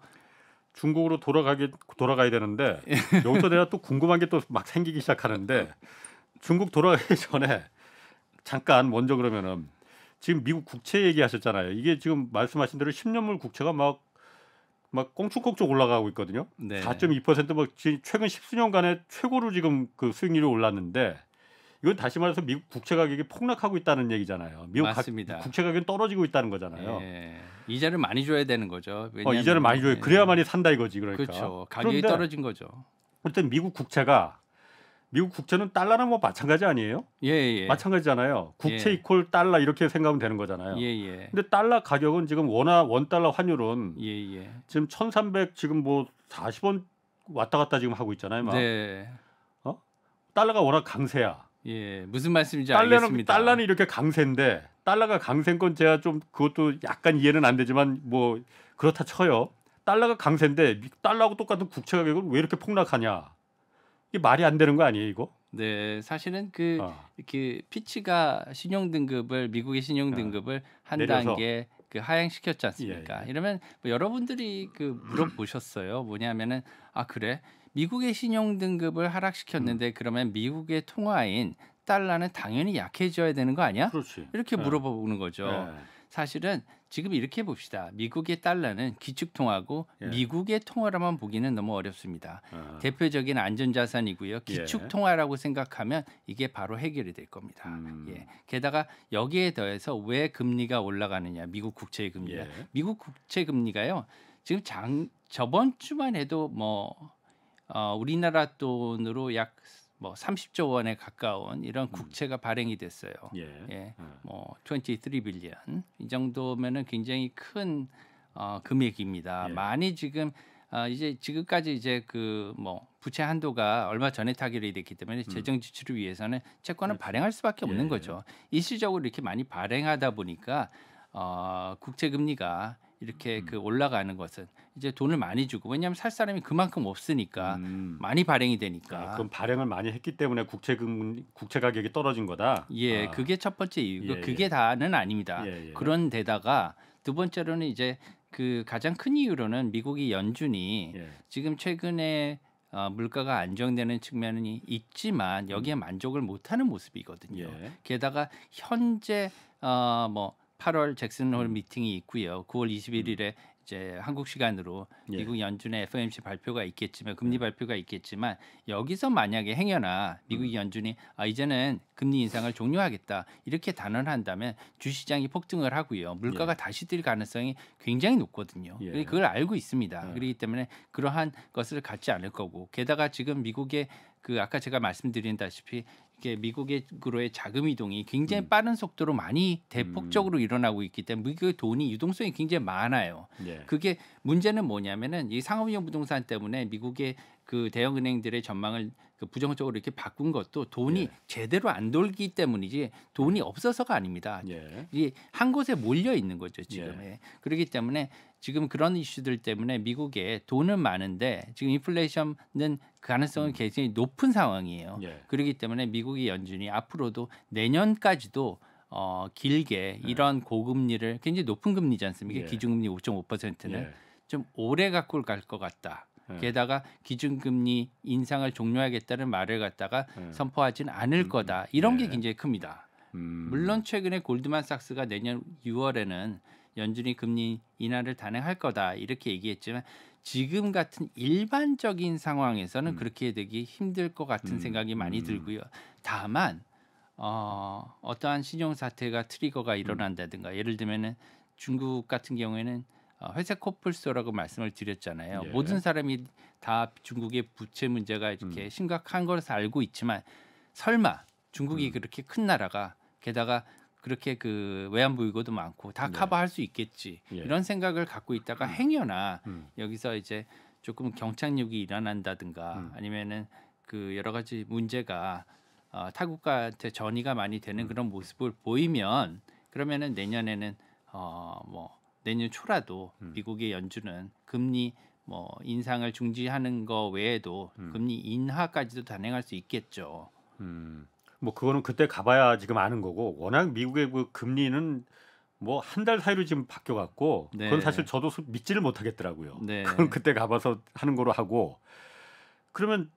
중국으로 돌아가게 돌아가야 되는데 *laughs* 여기서 내가 또 궁금한 게 또 막 생기기 시작하는데 중국 돌아가기 전에 잠깐 먼저 그러면은 지금 미국 국채 얘기하셨잖아요. 이게 지금 말씀하신 대로 10년물 국채가 막 막 꽁충꽁충 올라가고 있거든요. 네. 4.2%뭐 최근 십수년간의 최고로 지금 그 수익률이 올랐는데 이건 다시 말해서 미국 국채 가격이 폭락하고 있다는 얘기잖아요. 미국 맞습니다. 가, 국채 가격이 떨어지고 있다는 거잖아요. 예. 이자를 많이 줘야 되는 거죠. 어, 이자를 많이 줘야 예. 그래야만이 산다 이거지 그러니까. 그렇죠. 가격이 떨어진 거죠. 어쨌든 미국 국채가 미국 국채는 달러나 뭐 마찬가지 아니에요? 예, 예. 마찬가지잖아요. 국채 예. 이퀄 달러 이렇게 생각하면 되는 거잖아요. 예, 예. 근데 달러 가격은 지금 원화 원 달러 환율은 예, 예. 지금 1,300 지금 뭐 40원 왔다 갔다 지금 하고 있잖아요. 막. 네. 어? 달러가 워낙 강세야. 예, 무슨 말씀인지 달러는, 알겠습니다. 달러는 이렇게 강세인데 달러가 강세인 건 제가 좀 그것도 약간 이해는 안 되지만 뭐 그렇다 쳐요. 달러가 강세인데 달러하고 똑같은 국채 가격은 왜 이렇게 폭락하냐? 이게 말이 안 되는 거 아니에요, 이거? 네, 사실은 그 어. 이렇게 그 피치가 신용 등급을 미국의 신용 등급을 어. 한 아, 내려서. 단계 그 하향시켰지 않습니까? 예, 예. 이러면 뭐 여러분들이 그 물어보셨어요. 뭐냐면은 아 그래 미국의 신용 등급을 하락시켰는데 음. 그러면 미국의 통화인 달러는 당연히 약해져야 되는 거 아니야? 그렇지. 이렇게 예. 물어보는 거죠. 예. 사실은 지금 이렇게 봅시다. 미국의 달러는 기축통화고 예. 미국의 통화로만 보기는 너무 어렵습니다. 아. 대표적인 안전자산이고요. 예. 기축통화라고 생각하면 이게 바로 해결이 될 겁니다. 음. 예. 게다가 여기에 더해서 왜 금리가 올라가느냐. 미국 국채 금리가. 예. 미국 국채 금리가요. 지금 장 저번 주만 해도 뭐 어, 우리나라 돈으로 약뭐 30조 원에 가까운 이런 음. 국채가 음. 발행이 됐어요. 예. 예. 음. 뭐 23빌리언 이 정도면은 굉장히 큰 어, 금액입니다. 예. 많이 지금 어, 이제 지금까지 이제 그 뭐 부채 한도가 얼마 전에 타결이 됐기 때문에 음. 재정 지출을 위해서는 채권을 그 발행할 수밖에 없는 예. 거죠. 일시적으로 이렇게 많이 발행하다 보니까 어, 국채 금리가 이렇게 음. 그 올라가는 것은 이제 돈을 많이 주고 왜냐하면 살 사람이 그만큼 없으니까 음. 많이 발행이 아, 되니까 아, 그럼 발행을 많이 했기 때문에 국채 국채 가격이 떨어진 거다. 예, 아. 그게 첫 번째 이유 예, 예, 그게 예. 다는 아닙니다. 예, 예, 그런 데다가 두 번째로는 이제 그 가장 큰 이유로는 미국이 연준이 예. 지금 최근에 어, 물가가 안정되는 측면이 있지만 여기에 음. 만족을 못하는 모습이거든요. 게다가 현재 어, 뭐 8월 잭슨홀 음. 미팅이 있고요. 9월 21일에 음. 이제 한국 시간으로 예. 미국 연준의 FOMC 발표가 있겠지만 금리 예. 발표가 있겠지만 여기서 만약에 행여나 미국 음. 연준이 아 이제는 금리 인상을 종료하겠다 이렇게 단언한다면 주시장이 폭등을 하고요 물가가 예. 다시 뛸 가능성이 굉장히 높거든요. 예. 그걸 알고 있습니다. 예. 그렇기 때문에 그러한 것을 갖지 않을 거고 게다가 지금 미국의 그 아까 제가 말씀드린다시피 이게 미국으로의 자금 이동이 굉장히 음. 빠른 속도로 많이 대폭적으로 음. 일어나고 있기 때문에 미국의 돈이 유동성이 굉장히 많아요. 네. 그게 문제는 뭐냐면은 이 상업용 부동산 때문에 미국의 그 대형 은행들의 전망을 그 부정적으로 이렇게 바꾼 것도 돈이 예. 제대로 안 돌기 때문이지 돈이 없어서가 아닙니다. 예. 이한 곳에 몰려 있는 거죠 지금에. 예. 그렇기 때문에 지금 그런 이슈들 때문에 미국에 돈은 많은데 지금 인플레이션은 가능성은 음. 굉장히 높은 상황이에요. 예. 그렇기 때문에 미국의 연준이 앞으로도 내년까지도 어, 길게 예. 이런 예. 고금리를 굉장히 높은 금리지 않습니까? 예. 기준금리 5.5%는 예. 좀 오래 갖고 갈 것 같다. 예. 게다가 기준금리 인상을 종료하겠다는 말을 갖다가 선포하진 않을 음, 음. 거다. 이런 게 굉장히 큽니다. 음. 물론 최근에 골드만삭스가 내년 6월에는 연준이 금리 인하를 단행할 거다 이렇게 얘기했지만 지금 같은 일반적인 상황에서는 음. 그렇게 되기 힘들 것 같은 음. 생각이 많이 음. 들고요. 다만 어, 어떠한 신용 사태가 트리거가 음. 일어난다든가 예를 들면은 중국 같은 경우에는 어, 회색 코뿔소라고 말씀을 드렸잖아요. 예. 모든 사람이 다 중국의 부채 문제가 이렇게 음. 심각한 것을 알고 있지만 설마 중국이 음. 그렇게 큰 나라가 게다가 그렇게 그 외환부유고도 많고 다 네. 커버할 수 있겠지 예. 이런 생각을 갖고 있다가 음. 행여나 음. 여기서 이제 조금 경착륙이 일어난다든가 음. 아니면은 그 여러 가지 문제가 어, 타국가한테 전이가 많이 되는 음. 그런 모습을 보이면 그러면은 내년에는 어 뭐 내년 초라도 음. 미국의 연준은 금리 뭐 인상을 중지하는 거 외에도 음. 금리 인하까지도 단행할 수 있겠죠. 음. 뭐 그거는 그때 가봐야 지금 아는 거고 워낙 미국의 그 금리는 뭐 한 달 사이로 지금 바뀌어 갖고 네. 그건 사실 저도 믿지를 못하겠더라고요. 네. *laughs* 그건 그때 가봐서 하는 거로 하고 그러면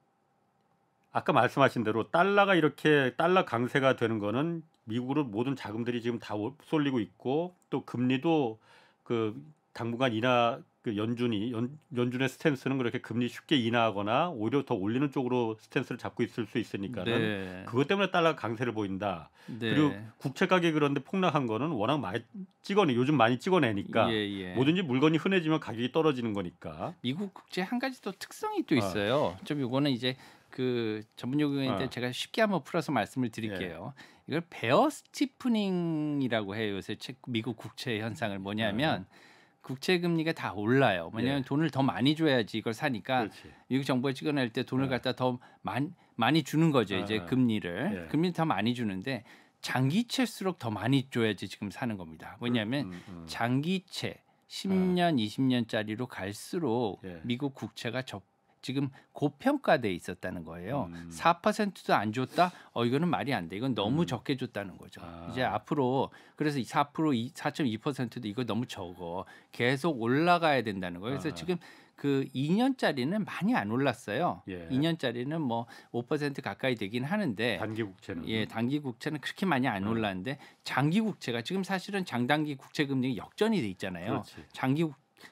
아까 말씀하신 대로 달러가 이렇게 달러 강세가 되는 거는 미국으로 모든 자금들이 지금 다 쏠리고 있고 또 금리도 그 당분간 인하 그 연준이 연, 연준의 스탠스는 그렇게 금리 쉽게 인하하거나 오히려 더 올리는 쪽으로 스탠스를 잡고 있을 수 있으니까는 네. 그것 때문에 달러 강세를 보인다. 네. 그리고 국채 가격이 그런데 폭락한 거는 워낙 많이 찍어내 요즘 많이 찍어내니까 예, 예. 뭐든지 물건이 흔해지면 가격이 떨어지는 거니까. 미국 국채 한 가지 또 특성이 또 아. 있어요. 아. 좀요거는 이제 그 전문 용어인데 아. 제가 쉽게 한번 풀어서 말씀을 드릴게요. 예. 이걸 베어 스티프닝이라고 해요. 요새 미국 국채 현상을 뭐냐면 아. 국채 금리가 다 올라요. 왜냐하면 예. 돈을 더 많이 줘야지 이걸 사니까 그렇지. 미국 정부가 찍어낼 때 돈을 예. 갖다 더 많, 많이 주는 거죠. 이제 예. 금리를 예. 금리를 더 많이 주는데 장기채일수록 더 많이 줘야지 지금 사는 겁니다. 왜냐하면 음, 음, 음. 장기채 10년, 예. 아. 20년짜리로 갈수록 미국 국채가 적 지금 고평가돼 있었다는 거예요. 음. 4%도 안 줬다? 어 이거는 말이 안 돼. 이건 너무 음. 적게 줬다는 거죠. 아. 이제 앞으로 그래서 4% 4.2%도 이거 너무 적어. 계속 올라가야 된다는 거예요. 그래서 아. 지금 그 2년짜리는 많이 안 올랐어요. 예. 2년짜리는 뭐5% 가까이 되긴 하는데 단기 국채는 예, 단기 국채는 그렇게 많이 안 아. 올랐는데 장기 국채가 지금 사실은 장단기 국채 금리 역전이 돼 있잖아요. 그렇지. 장기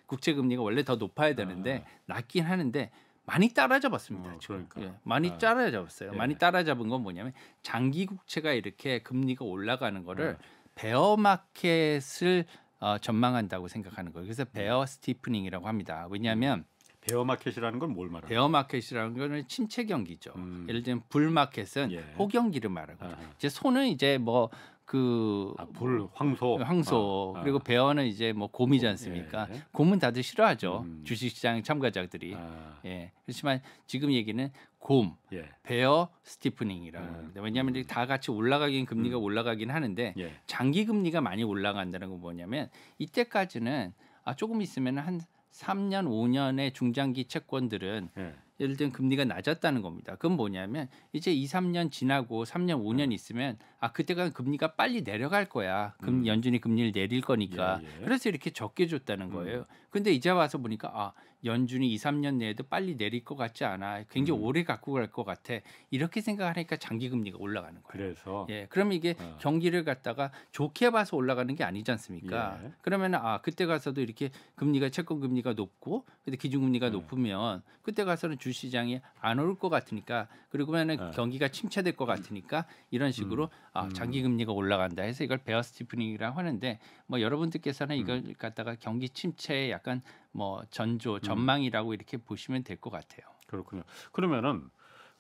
국채 금리가 원래 더 높아야 되는데 아. 낮긴 하는데 많이 따라잡았습니다. 어, 그러니까. 예, 많이 아, 따라잡았어요. 예. 많이 따라잡은 건 뭐냐면 장기 국채가 이렇게 금리가 올라가는 거를 네. 베어 마켓을 어, 전망한다고 생각하는 거예요. 그래서 베어 음. 스티프닝이라고 합니다. 왜냐하면 음. 베어 마켓이라는 건 뭘 말하는? 베어 마켓이라는 거는 침체 경기죠. 음. 예를 들면 불 마켓은 예. 호경기를 말하고 아. 이제 손은 이제 뭐그 아, 황소, 어, 황소 아, 아. 그리고 배어는 이제 뭐 곰이지 어, 않습니까? 예, 예. 곰은 다들 싫어하죠 음. 주식시장 참가자들이. 아. 예. 그렇지만 지금 얘기는 곰, 예. 베어, 스티프닝이라고 아, 합 왜냐하면 음. 다 같이 올라가긴 금리가 음. 올라가긴 하는데 예. 장기 금리가 많이 올라간다는 건 뭐냐면 이때까지는 아 조금 있으면 한 3년, 5년의 중장기 채권들은 예. 예를 들면 금리가 낮았다는 겁니다. 그건 뭐냐면 이제 2, 3년 지나고 3년, 5년 음. 있으면 아 그때가 금리가 빨리 내려갈 거야. 금 음. 연준이 금리를 내릴 거니까. 예, 예. 그래서 이렇게 적게 줬다는 음. 거예요. 음. 근데 이제 와서 보니까 아 연준이 2, 3년 내에도 빨리 내릴 것 같지 않아. 굉장히 음. 오래 갖고 갈 것 같아. 이렇게 생각하니까 장기 금리가 올라가는 거예요. 그래서 예, 그럼 이게 어. 경기를 갖다가 좋게 봐서 올라가는 게 아니지 않습니까? 예. 그러면 아 그때 가서도 이렇게 금리가 채권 금리가 높고 근데 기준 금리가 음. 높으면 그때 가서는 주 주시장이 안 올 것 같으니까 그리고면은 네. 경기가 침체될 것 같으니까 이런 식으로 음. 아, 음. 장기 금리가 올라간다 해서 이걸 베어 스티프닝이라고 하는데 뭐 여러분들께서는 이걸 음. 갖다가 경기 침체의 약간 뭐 전조 음. 전망이라고 이렇게 보시면 될 것 같아요. 그렇군요. 그러면은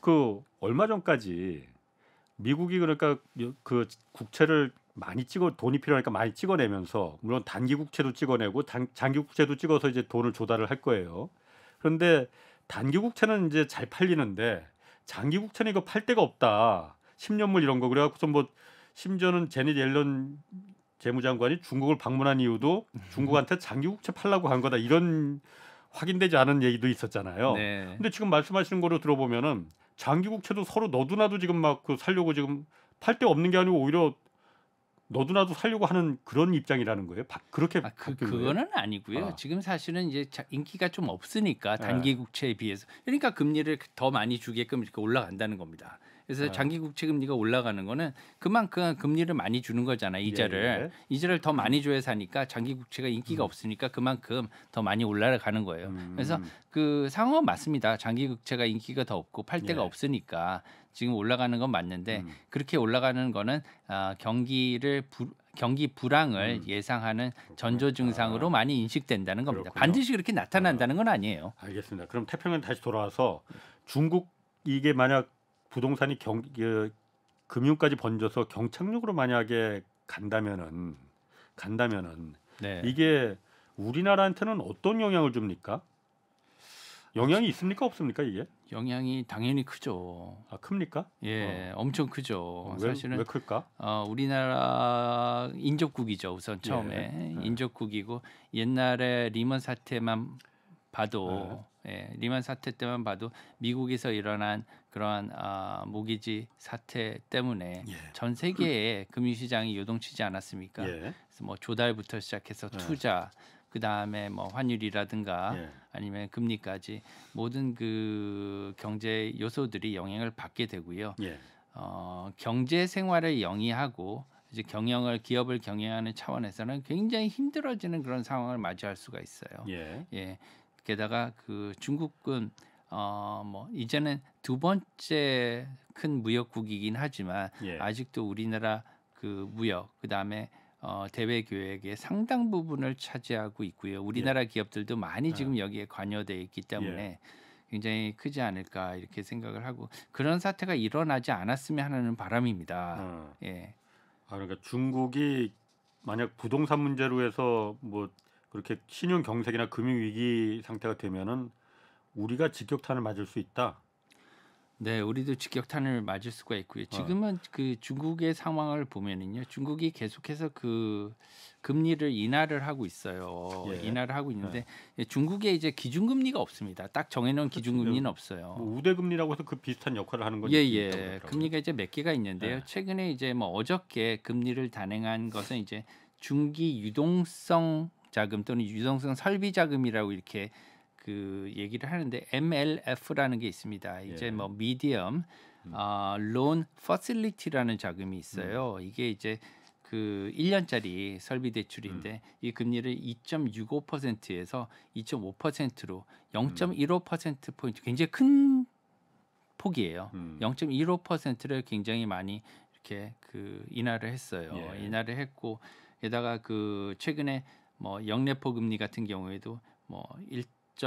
그 얼마 전까지 미국이 그러니까 그 국채를 많이 찍어 돈이 필요하니까 많이 찍어내면서 물론 단기 국채도 찍어내고 단, 장기 국채도 찍어서 이제 돈을 조달을 할 거예요. 그런데 단기국채는 이제 잘 팔리는데 장기국채는 이거 팔 데가 없다. 10년물 이런 거 그래갖고서 뭐 심지어는 제니 옐런 재무장관이 중국을 방문한 이유도 중국한테 장기국채 팔라고 한 거다 이런 확인되지 않은 얘기도 있었잖아요. 네. 근데 지금 말씀하시는 거로 들어보면은 장기국채도 서로 너도나도 지금 막 그 살려고 지금 팔 데 없는 게 아니고 오히려 너도나도 살려고 하는 그런 입장이라는 거예요. 바, 그렇게 아, 그, 거는 아니고요. 아. 지금 사실은 이제 인기가 좀 없으니까 네. 단기 국채에 비해서 그러니까 금리를 더 많이 주게끔 이렇게 올라간다는 겁니다. 그래서 아. 장기 국채 금리가 올라가는 거는 그만큼 금리를 많이 주는 거잖아 이자를 예, 예. 이자를 더 많이 줘야 사니까 장기 국채가 인기가 음. 없으니까 그만큼 더 많이 올라가는 거예요. 음. 그래서 그 상황 은 맞습니다. 장기 국채가 인기가 더 없고 팔 데가 예. 없으니까 지금 올라가는 건 맞는데 음. 그렇게 올라가는 거는 아, 경기를 부, 경기 불황을 음. 예상하는 전조 증상으로 아. 많이 인식된다는 겁니다. 그렇군요. 반드시 그렇게 나타난다는 아. 건 아니에요. 알겠습니다. 그럼 태평양 다시 돌아와서 중국 이게 만약 부동산이 경 그, 금융까지 번져서 경착륙으로 만약에 간다면은 간다면은 네. 이게 우리나라한테는 어떤 영향을 줍니까? 영향이 있습니까 없습니까 이게? 영향이 당연히 크죠. 아 큽니까? 예, 어. 엄청 크죠. 왜, 사실은 왜 클까? 어, 우리나라 인접국이죠 우선 예, 처음에 예, 예. 인접국이고 옛날에 리먼 사태만 봐도 예. 예, 리먼 사태 때만 봐도 미국에서 일어난 그러한 아, 모기지 사태 때문에 예. 전 세계에 금융시장이 요동치지 않았습니까? 예. 그래서 뭐 조달부터 시작해서 예. 투자, 그 다음에 뭐 환율이라든가 예. 아니면 금리까지 모든 그 경제 요소들이 영향을 받게 되고요. 예. 어, 경제 생활을 영위하고 이제 경영을 기업을 경영하는 차원에서는 굉장히 힘들어지는 그런 상황을 맞이할 수가 있어요. 예. 예. 게다가 그 중국은 어뭐 이제는 두 번째 큰 무역국이긴 하지만 예. 아직도 우리나라 그 무역 그다음에 어, 대외 교역의 상당 부분을 차지하고 있고요. 우리나라 예. 기업들도 많이 아. 지금 여기에 관여돼 있기 때문에 예. 굉장히 크지 않을까 이렇게 생각을 하고 그런 사태가 일어나지 않았으면 하는 바람입니다. 어. 예. 아 그러니까 중국이 만약 부동산 문제로 해서 뭐 그렇게 신용 경색이나 금융 위기 상태가 되면은 우리가 직격탄을 맞을 수 있다. 네, 우리도 직격탄을 맞을 수가 있고요. 어. 지금은 그 중국의 상황을 보면은요, 중국이 계속해서 그 금리를 인하를 하고 있어요. 예. 인하를 하고 있는데 예. 예 중국에 이제 기준금리가 없습니다. 딱 정해놓은 그렇죠. 기준금리는 없어요. 뭐 우대금리라고 해서 그 비슷한 역할을 하는 거죠. 예, 예. 금리가 이제 몇 개가 있는데요. 예. 최근에 이제 뭐 어저께 금리를 단행한 것은 이제 중기 유동성 자금 또는 유동성 설비 자금이라고 이렇게 그 얘기를 하는데 MLF라는 게 있습니다. 이제 예. 뭐 미디엄 음. 아, 론 퍼실리티라는 자금이 있어요. 음. 이게 이제 그 1년짜리 설비 대출인데 음. 이 금리를 2.65%에서 2.5%로 0.15% 포인트 굉장히 큰 폭이에요. 음. 0.15%를 굉장히 많이 이렇게 그 인하를 했어요. 예. 인하를 했고 게다가 그 최근에 뭐 영내포 금리 같은 경우에도 뭐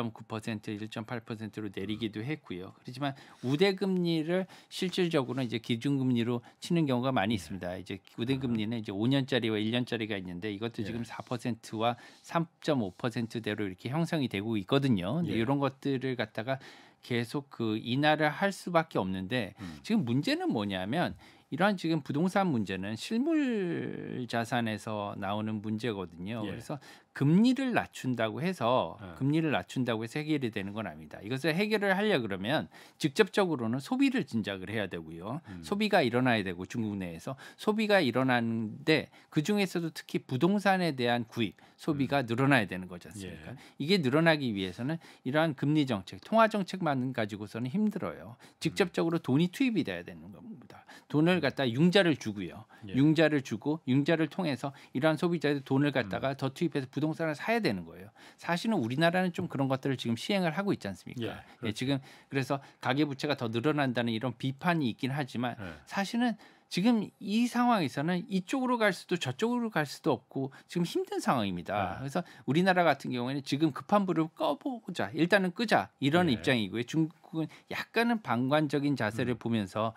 1.9% 1.8%로 내리기도 했고요. 그렇지만 우대 금리를 실질적으로는 이제 기준 금리로 치는 경우가 많이 네. 있습니다. 이제 우대 금리는 이제 5년짜리와 1년짜리가 있는데 이것도 네. 지금 4%와 3.5%대로 이렇게 형성이 되고 있거든요. 예. 이런 것들을 갖다가 계속 그 인하를 할 수밖에 없는데 음. 지금 문제는 뭐냐면 이러한 지금 부동산 문제는 실물 자산에서 나오는 문제거든요. 예. 그래서 금리를 낮춘다고 해서 네. 금리를 낮춘다고 해서 해결이 되는 건 아닙니다. 이것을 해결을 하려 그러면 직접적으로는 소비를 진작을 해야 되고요. 음. 소비가 일어나야 되고 중국 내에서 소비가 일어나는데 그 중에서도 특히 부동산에 대한 구입 소비가 음. 늘어나야 되는 거잖습니까 예. 이게 늘어나기 위해서는 이러한 금리 정책, 통화 정책만 가지고서는 힘들어요. 직접적으로 돈이 투입이 돼야 되는 겁니다. 돈을 음. 갖다 융자를 주고요. 예. 융자를 주고 융자를 통해서 이러한 소비자들 돈을 갖다가 음. 더 투입해서 부동 부동산을 사야 되는 거예요. 사실은 우리나라는 좀 그런 것들을 지금 시행을 하고 있지 않습니까? 예, 그렇죠. 예 지금 그래서 가계 부채가 더 늘어난다는 이런 비판이 있긴 하지만 예. 사실은 지금 이 상황에서는 이쪽으로 갈 수도 저쪽으로 갈 수도 없고 지금 힘든 상황입니다. 예. 그래서 우리나라 같은 경우에는 지금 급한 불을 꺼보자, 일단은 끄자 이런 예. 입장이고요. 중국은 약간은 방관적인 자세를 음. 보면서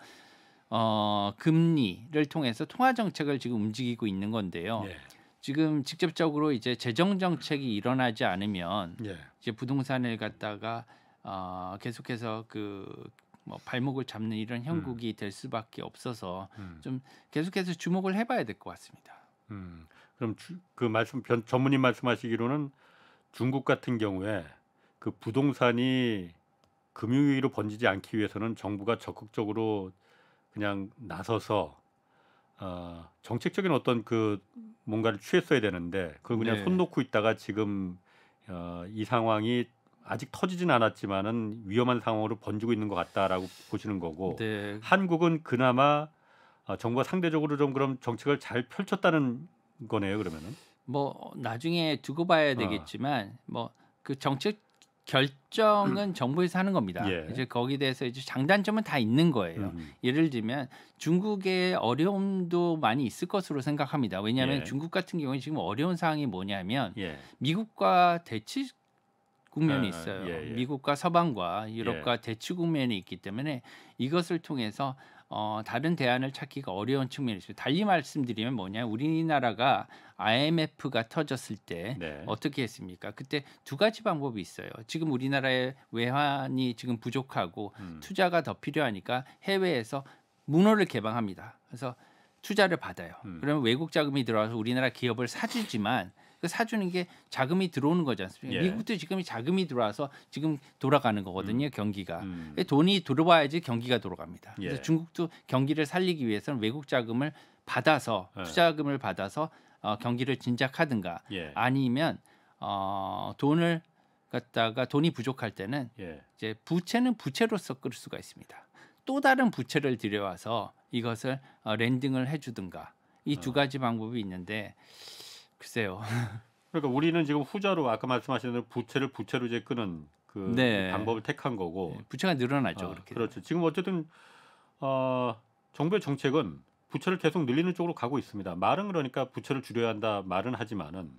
어, 금리를 통해서 통화 정책을 지금 움직이고 있는 건데요. 예. 지금 직접적으로 이제 재정 정책이 일어나지 않으면 예. 이제 부동산을 갖다가 어, 계속해서 그뭐 발목을 잡는 이런 형국이 음. 될 수밖에 없어서 음. 좀 계속해서 주목을 해봐야 될 것 같습니다. 음, 그럼 주, 그 말씀 변, 전문님 말씀하시기로는 중국 같은 경우에 그 부동산이 금융위기로 번지지 않기 위해서는 정부가 적극적으로 그냥 나서서 어, 정책적인 어떤 그 뭔가를 취했어야 되는데 그걸 그냥 네. 손 놓고 있다가 지금 어, 이 상황이 아직 터지진 않았지만은 위험한 상황으로 번지고 있는 것 같다라고 보시는 거고 네. 한국은 그나마 어, 정부가 상대적으로 좀 그럼 정책을 잘 펼쳤다는 거네요 그러면은 뭐 나중에 두고 봐야 아. 되겠지만 아. 뭐 뭐그 정책 결정은 음. 정부에서 하는 겁니다. 예. 이제 거기에 대해서 이제 장단점은 다 있는 거예요. 음. 음. 예를 들면 중국의 어려움도 많이 있을 것으로 생각합니다. 왜냐하면 예. 중국 같은 경우는 지금 어려운 상황이 뭐냐면 예. 미국과 대치 국면이 예, 예, 있어요. 예, 미국과 서방과 유럽과 대치 국면이 있기 때문에 이것을 통해서 어, 다른 대안을 찾기가 어려운 측면이 있습니다 달리 말씀드리면 뭐냐, 우리나라가 IMF가 터졌을 때 네. 어떻게 했습니까? 그때 두 가지 방법이 있어요. 지금 우리나라의 외환이 지금 부족하고 음. 투자가 더 필요하니까 해외에서 문호를 개방합니다. 그래서 투자를 받아요. 음. 그러면 외국 자금이 들어와서 우리나라 기업을 사주지만 그 사주는 게 자금이 들어오는 거지 않습니까? 예. 미국도 지금 자금이 들어와서 지금 돌아가는 거거든요. 음. 경기가 음. 그 돈이 들어와야지 경기가 돌아갑니다. 예. 그래서 중국도 경기를 살리기 위해서는 외국 자금을 받아서 예. 투자금을 받아서 어, 경기를 진작하든가 예. 아니면 어, 돈을 갖다가 돈이 부족할 때는 예. 이제 부채는 부채로서 끌 수가 있습니다. 또 다른 부채를 들여와서 이것을 어, 랜딩을 해주든가 이두 어. 가지 방법이 있는데 글쎄요. *laughs* 그러니까 우리는 지금 후자로 아까 말씀하신 대로 부채를 부채로 이제 끄는 그 네. 방법을 택한 거고 네, 부채가 늘어나죠 어, 그렇게. 그렇죠. 지금 어쨌든 어, 정부의 정책은 부채를 계속 늘리는 쪽으로 가고 있습니다. 말은 그러니까 부채를 줄여야 한다 말은 하지만은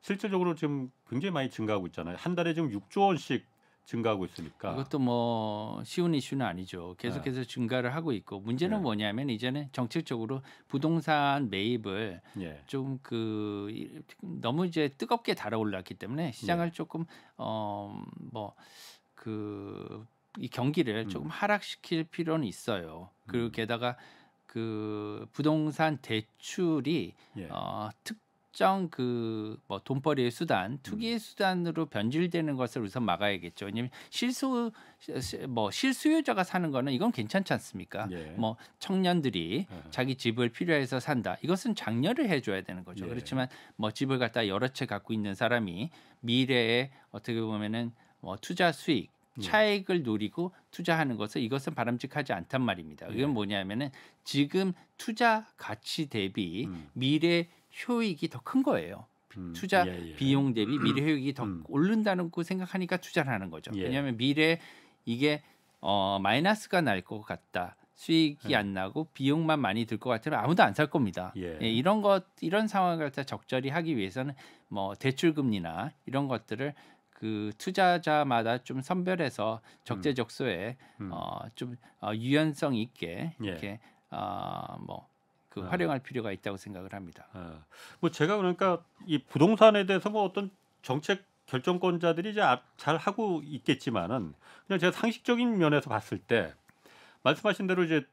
실질적으로 지금 굉장히 많이 증가하고 있잖아요. 한 달에 지금 6조 원씩 증가하고 있으니까 그것도 뭐 쉬운 이슈는 아니죠. 계속해서 네. 증가를 하고 있고 문제는 네. 뭐냐면 이제는 정책적으로 부동산 매입을 네. 예. 좀그 너무 이제 뜨겁게 달아올랐기 때문에 시장을 네. 조금 어 뭐그 이 경기를 음. 조금 하락시킬 필요는 있어요. 음. 그리고 게다가 그 부동산 대출이 예. 어, 특 특정 그 뭐 돈벌이의 수단, 투기의 음. 수단으로 변질되는 것을 우선 막아야겠죠. 왜냐하면 실수 뭐 실수요자가 사는 거는 이건 괜찮지 않습니까? 예. 뭐 청년들이 예. 자기 집을 필요해서 산다. 이것은 장려를 해줘야 되는 거죠. 예. 그렇지만 뭐 집을 갖다 여러 채 갖고 있는 사람이 미래에 어떻게 보면은 뭐 투자 수익 음. 차익을 노리고 투자하는 것은 이것은 바람직하지 않단 말입니다. 이건 예. 뭐냐면은 지금 투자 가치 대비 음. 미래 효익이 더 큰 거예요. 음, 투자 예, 예. 비용 대비 음. 미래 효익이 더 음. 오른다는거 생각하니까 투자를 하는 거죠. 예. 왜냐하면 미래 이게 어, 마이너스가 날 것 같다. 수익이 예. 안 나고 비용만 많이 들 것 같으면 아무도 안 살 겁니다. 예. 예. 이런 것 이런 상황을 갖다 적절히 하기 위해서는 뭐 대출 금리나 이런 것들을 그 투자자마다 좀 선별해서 적재적소에 음. 음. 어, 좀 어, 유연성 있게 예. 이렇게 어, 뭐그 아. 활용할 필요가 있다고 생각을 합니다. 아. 뭐 제가 그러니까 이 부동산에 대해서 뭐 어떤 정책 결정권자들이 이제 잘 하고 있겠지만은 그냥 제가 상식적인 면에서 봤을 때 말씀하신 대로 이제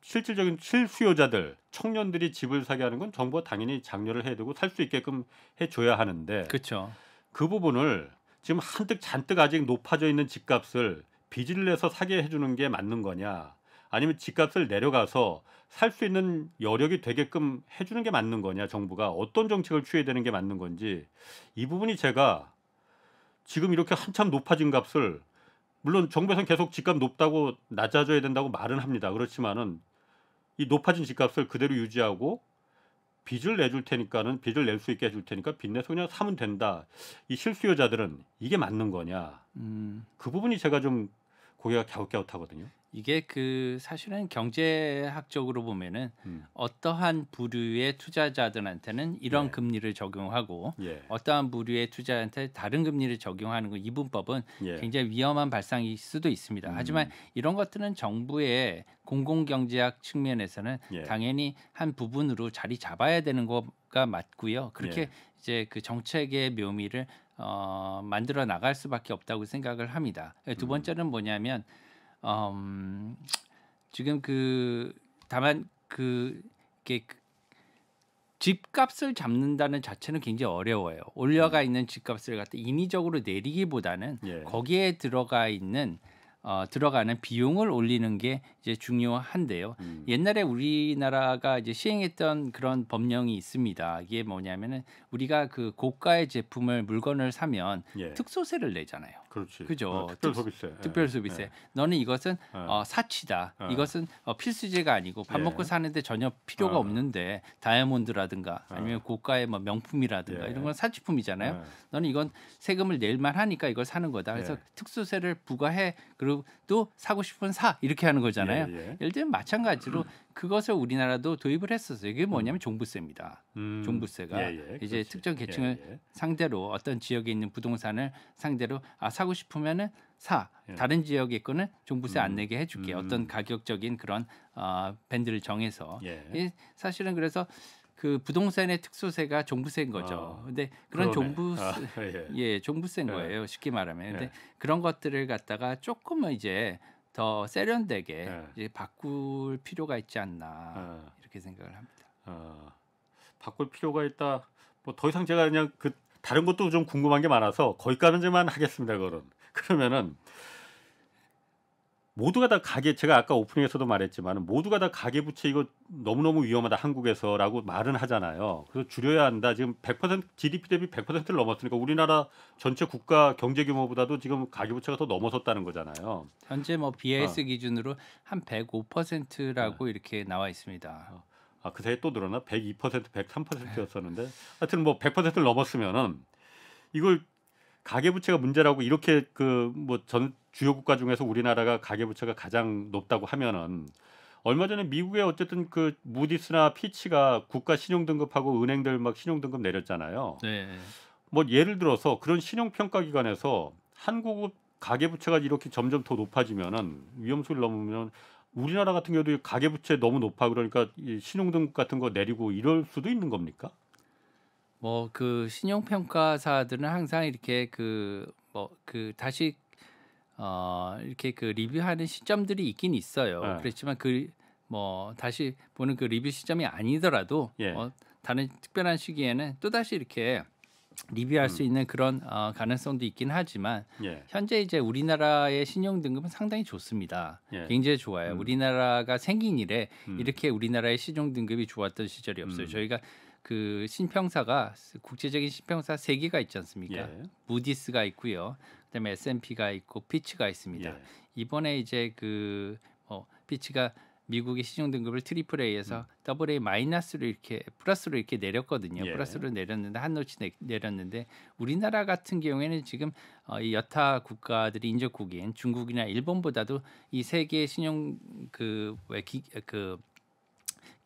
실질적인 실수요자들 청년들이 집을 사게 하는 건 정부가 당연히 장려를 해야 되고 살 수 있게끔 해줘야 하는데 그쵸. 그렇죠. 그 부분을 지금 한뜩 잔뜩 아직 높아져 있는 집값을 빚을 내서 사게 해주는 게 맞는 거냐 아니면 집값을 내려가서 살 수 있는 여력이 되게끔 해주는 게 맞는 거냐 정부가 어떤 정책을 취해야 되는 게 맞는 건지 이 부분이 제가 지금 이렇게 한참 높아진 값을 물론 정부에서는 계속 집값 높다고 낮아져야 된다고 말은 합니다 그렇지만은 이 높아진 집값을 그대로 유지하고 빚을 내줄 테니까는 빚을 낼 수 있게 해줄 테니까 빚 내서 그냥 사면 된다. 이 실수요자들은 이게 맞는 거냐. 음. 그 부분이 제가 좀 고개가 갸웃갸웃하거든요. 이게 그 사실은 경제학적으로 보면은 음. 어떠한 부류의 투자자들한테는 이런 예. 금리를 적용하고 예. 어떠한 부류의 투자한테 다른 금리를 적용하는 거 그 이분법은 예. 굉장히 위험한 발상일 수도 있습니다. 음. 하지만 이런 것들은 정부의 공공경제학 측면에서는 예. 당연히 한 부분으로 자리 잡아야 되는 거가 맞고요. 그렇게 예. 이제 그 정책의 묘미를 어, 만들어 나갈 수밖에 없다고 생각을 합니다. 두 음. 번째는 뭐냐면 음, 지금 그 다만 그 이게 그 집값을 잡는다는 자체는 굉장히 어려워요. 올려가 음. 있는 집값을 갖다 인위적으로 내리기보다는 예. 거기에 들어가 있는 어, 들어가는 비용을 올리는 게 이제 중요한데요. 음. 옛날에 우리나라가 이제 시행했던 그런 법령이 있습니다. 이게 뭐냐면은 우리가 그 고가의 제품을 물건을 사면 예. 특소세를 내잖아요. 그렇지. 그죠. 어, 특별 소비세. 특별 예, 소비세. 예. 너는 이것은 예. 어, 사치다. 예. 이것은 어, 필수제가 아니고 밥 예. 먹고 사는데 전혀 필요가 예. 없는데 다이아몬드라든가 아니면 고가의 뭐 명품이라든가 이런 건 사치품이잖아요. 너는 이건 세금을 낼만 하니까 이걸 사는 거다. 그래서 특수세를 부과해 그리고 또 사고 싶은 사 이렇게 하는 거잖아요. 예, 를 들면 마찬가지로 음. 그것을 우리나라도 도입을 했었어요. 이게 음. 뭐냐면 종부세입니다. 음. 종부세가 예, 예, 이제 그렇지. 특정 계층을 예, 예. 상대로 어떤 지역에 있는 부동산을 상대로 아 사고 싶으면은 사 예. 다른 지역의 거는 종부세 음. 안 내게 해줄게. 음. 어떤 가격적인 그런 어, 밴드를 정해서 예. 이 사실은 그래서 그 부동산의 특수세가 종부세인 거죠. 아, 근데 그런 그러네. 종부 아, 예. 종부세인 거예요. 쉽게 말하면. 근데 그런 것들을 갖다가 조금은 이제 더 세련되게 네. 이제 바꿀 필요가 있지 않나 네. 이렇게 생각을 합니다. 어, 바꿀 필요가 있다. 뭐 더 이상 제가 그냥 그 다른 것도 좀 궁금한 게 많아서 거기까지만 하겠습니다. 그런 그러면은 모두가 다 가계 제가 아까 오프닝에서도 말했지만 모두가 다 가계 부채 이거 너무너무 위험하다 한국에서라고 말은 하잖아요. 그래서 줄여야 한다. 지금 100% GDP 대비 100%를 넘었으니까 우리나라 전체 국가 경제 규모보다도 지금 가계 부채가 더 넘어섰다는 거잖아요. 현재 뭐 BIS 어. 기준으로 한 105%라고 네. 이렇게 나와 있습니다. 어. 아, 그새 또 늘어나? 102%, 103%였었는데. 하여튼 뭐 100%를 넘었으면은 이걸 가계부채가 문제라고 이렇게 그 뭐 전 주요 국가 중에서 우리나라가 가계부채가 가장 높다고 하면은 얼마 전에 미국의 어쨌든 그 무디스나 피치가 국가 신용 등급하고 은행들 막 신용 등급 내렸잖아요. 네. 뭐 예를 들어서 그런 신용 평가 기관에서 한국 가계부채가 이렇게 점점 더 높아지면은 위험수를 넘으면 우리나라 같은 경우도 가계부채 너무 높아 그러니까 이 신용등급 같은 거 내리고 이럴 수도 있는 겁니까? 뭐그 신용평가사들은 항상 이렇게 그뭐그 뭐 그 다시 어 이렇게 그 리뷰하는 시점들이 있긴 있어요. 네. 그렇지만 그 뭐 다시 보는 그 리뷰 시점이 아니더라도 예. 어, 다른 특별한 시기에는 또 다시 이렇게 리뷰할 음. 수 있는 그런 어, 가능성도 있긴 하지만 예. 현재 이제 우리나라의 신용 등급은 상당히 좋습니다. 예. 굉장히 좋아요. 음. 우리나라가 생긴 이래 음. 이렇게 우리나라의 신용 등급이 좋았던 시절이 없어요. 음. 저희가 그 신평사가 국제적인 신평사 세 개가 있지 않습니까? 예. 무디스가 있고요. 그다음에 S&P가 있고 피치가 있습니다. 예. 이번에 이제 그 어, 피치가 미국의 시중 등급을 트리플 A에서 음. 더블 음. A 마이너스로 이렇게 플러스로 이렇게 내렸거든요. 예. 플러스로 내렸는데 한 노치 내, 내렸는데 우리나라 같은 경우에는 지금 어, 이 여타 국가들이 인접국인 중국이나 일본보다도 이세 개의 신용 그왜그 그, 그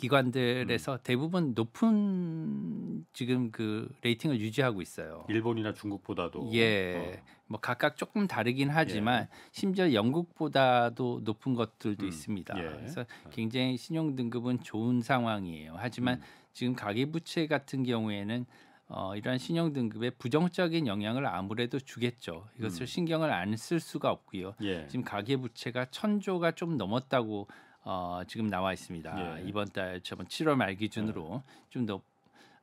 기관들에서 음. 대부분 높은 지금 그 레이팅을 유지하고 있어요. 일본이나 중국보다도 예, 어. 뭐 각각 조금 다르긴 하지만 예. 심지어 영국보다도 높은 것들도 음. 있습니다. 예. 그래서 예. 굉장히 신용 등급은 좋은 상황이에요. 하지만 음. 지금 가계부채 같은 경우에는 어, 이러한 신용 등급에 부정적인 영향을 아무래도 주겠죠. 이것을 음. 신경을 안 쓸 수가 없고요. 예. 지금 가계 부채가 천조가 좀 넘었다고 어, 지금 나와 있습니다. 예. 이번 달 저번 7월 말 기준으로 예. 네. 좀더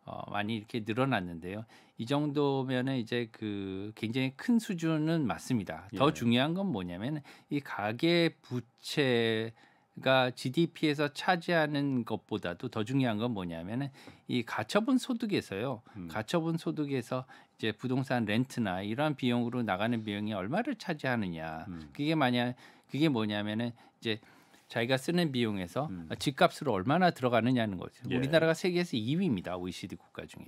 어, 많이 이렇게 늘어났는데요. 이 정도면은 이제 그 굉장히 큰 수준은 맞습니다. 더 예. 중요한 건 뭐냐면 이 가계 부채 가 GDP에서 차지하는 것보다도 더 중요한 건 뭐냐면은 이 가처분 소득에서요. 음. 가처분 소득에서 이제 부동산 렌트나 이러한 비용으로 나가는 비용이 얼마를 차지하느냐. 음. 그게 만약 그게 뭐냐면은 이제 자기가 쓰는 비용에서 음. 아, 집값으로 얼마나 들어가느냐는 거죠. 예. 우리나라가 세계에서 2위입니다. OECD 국가 중에.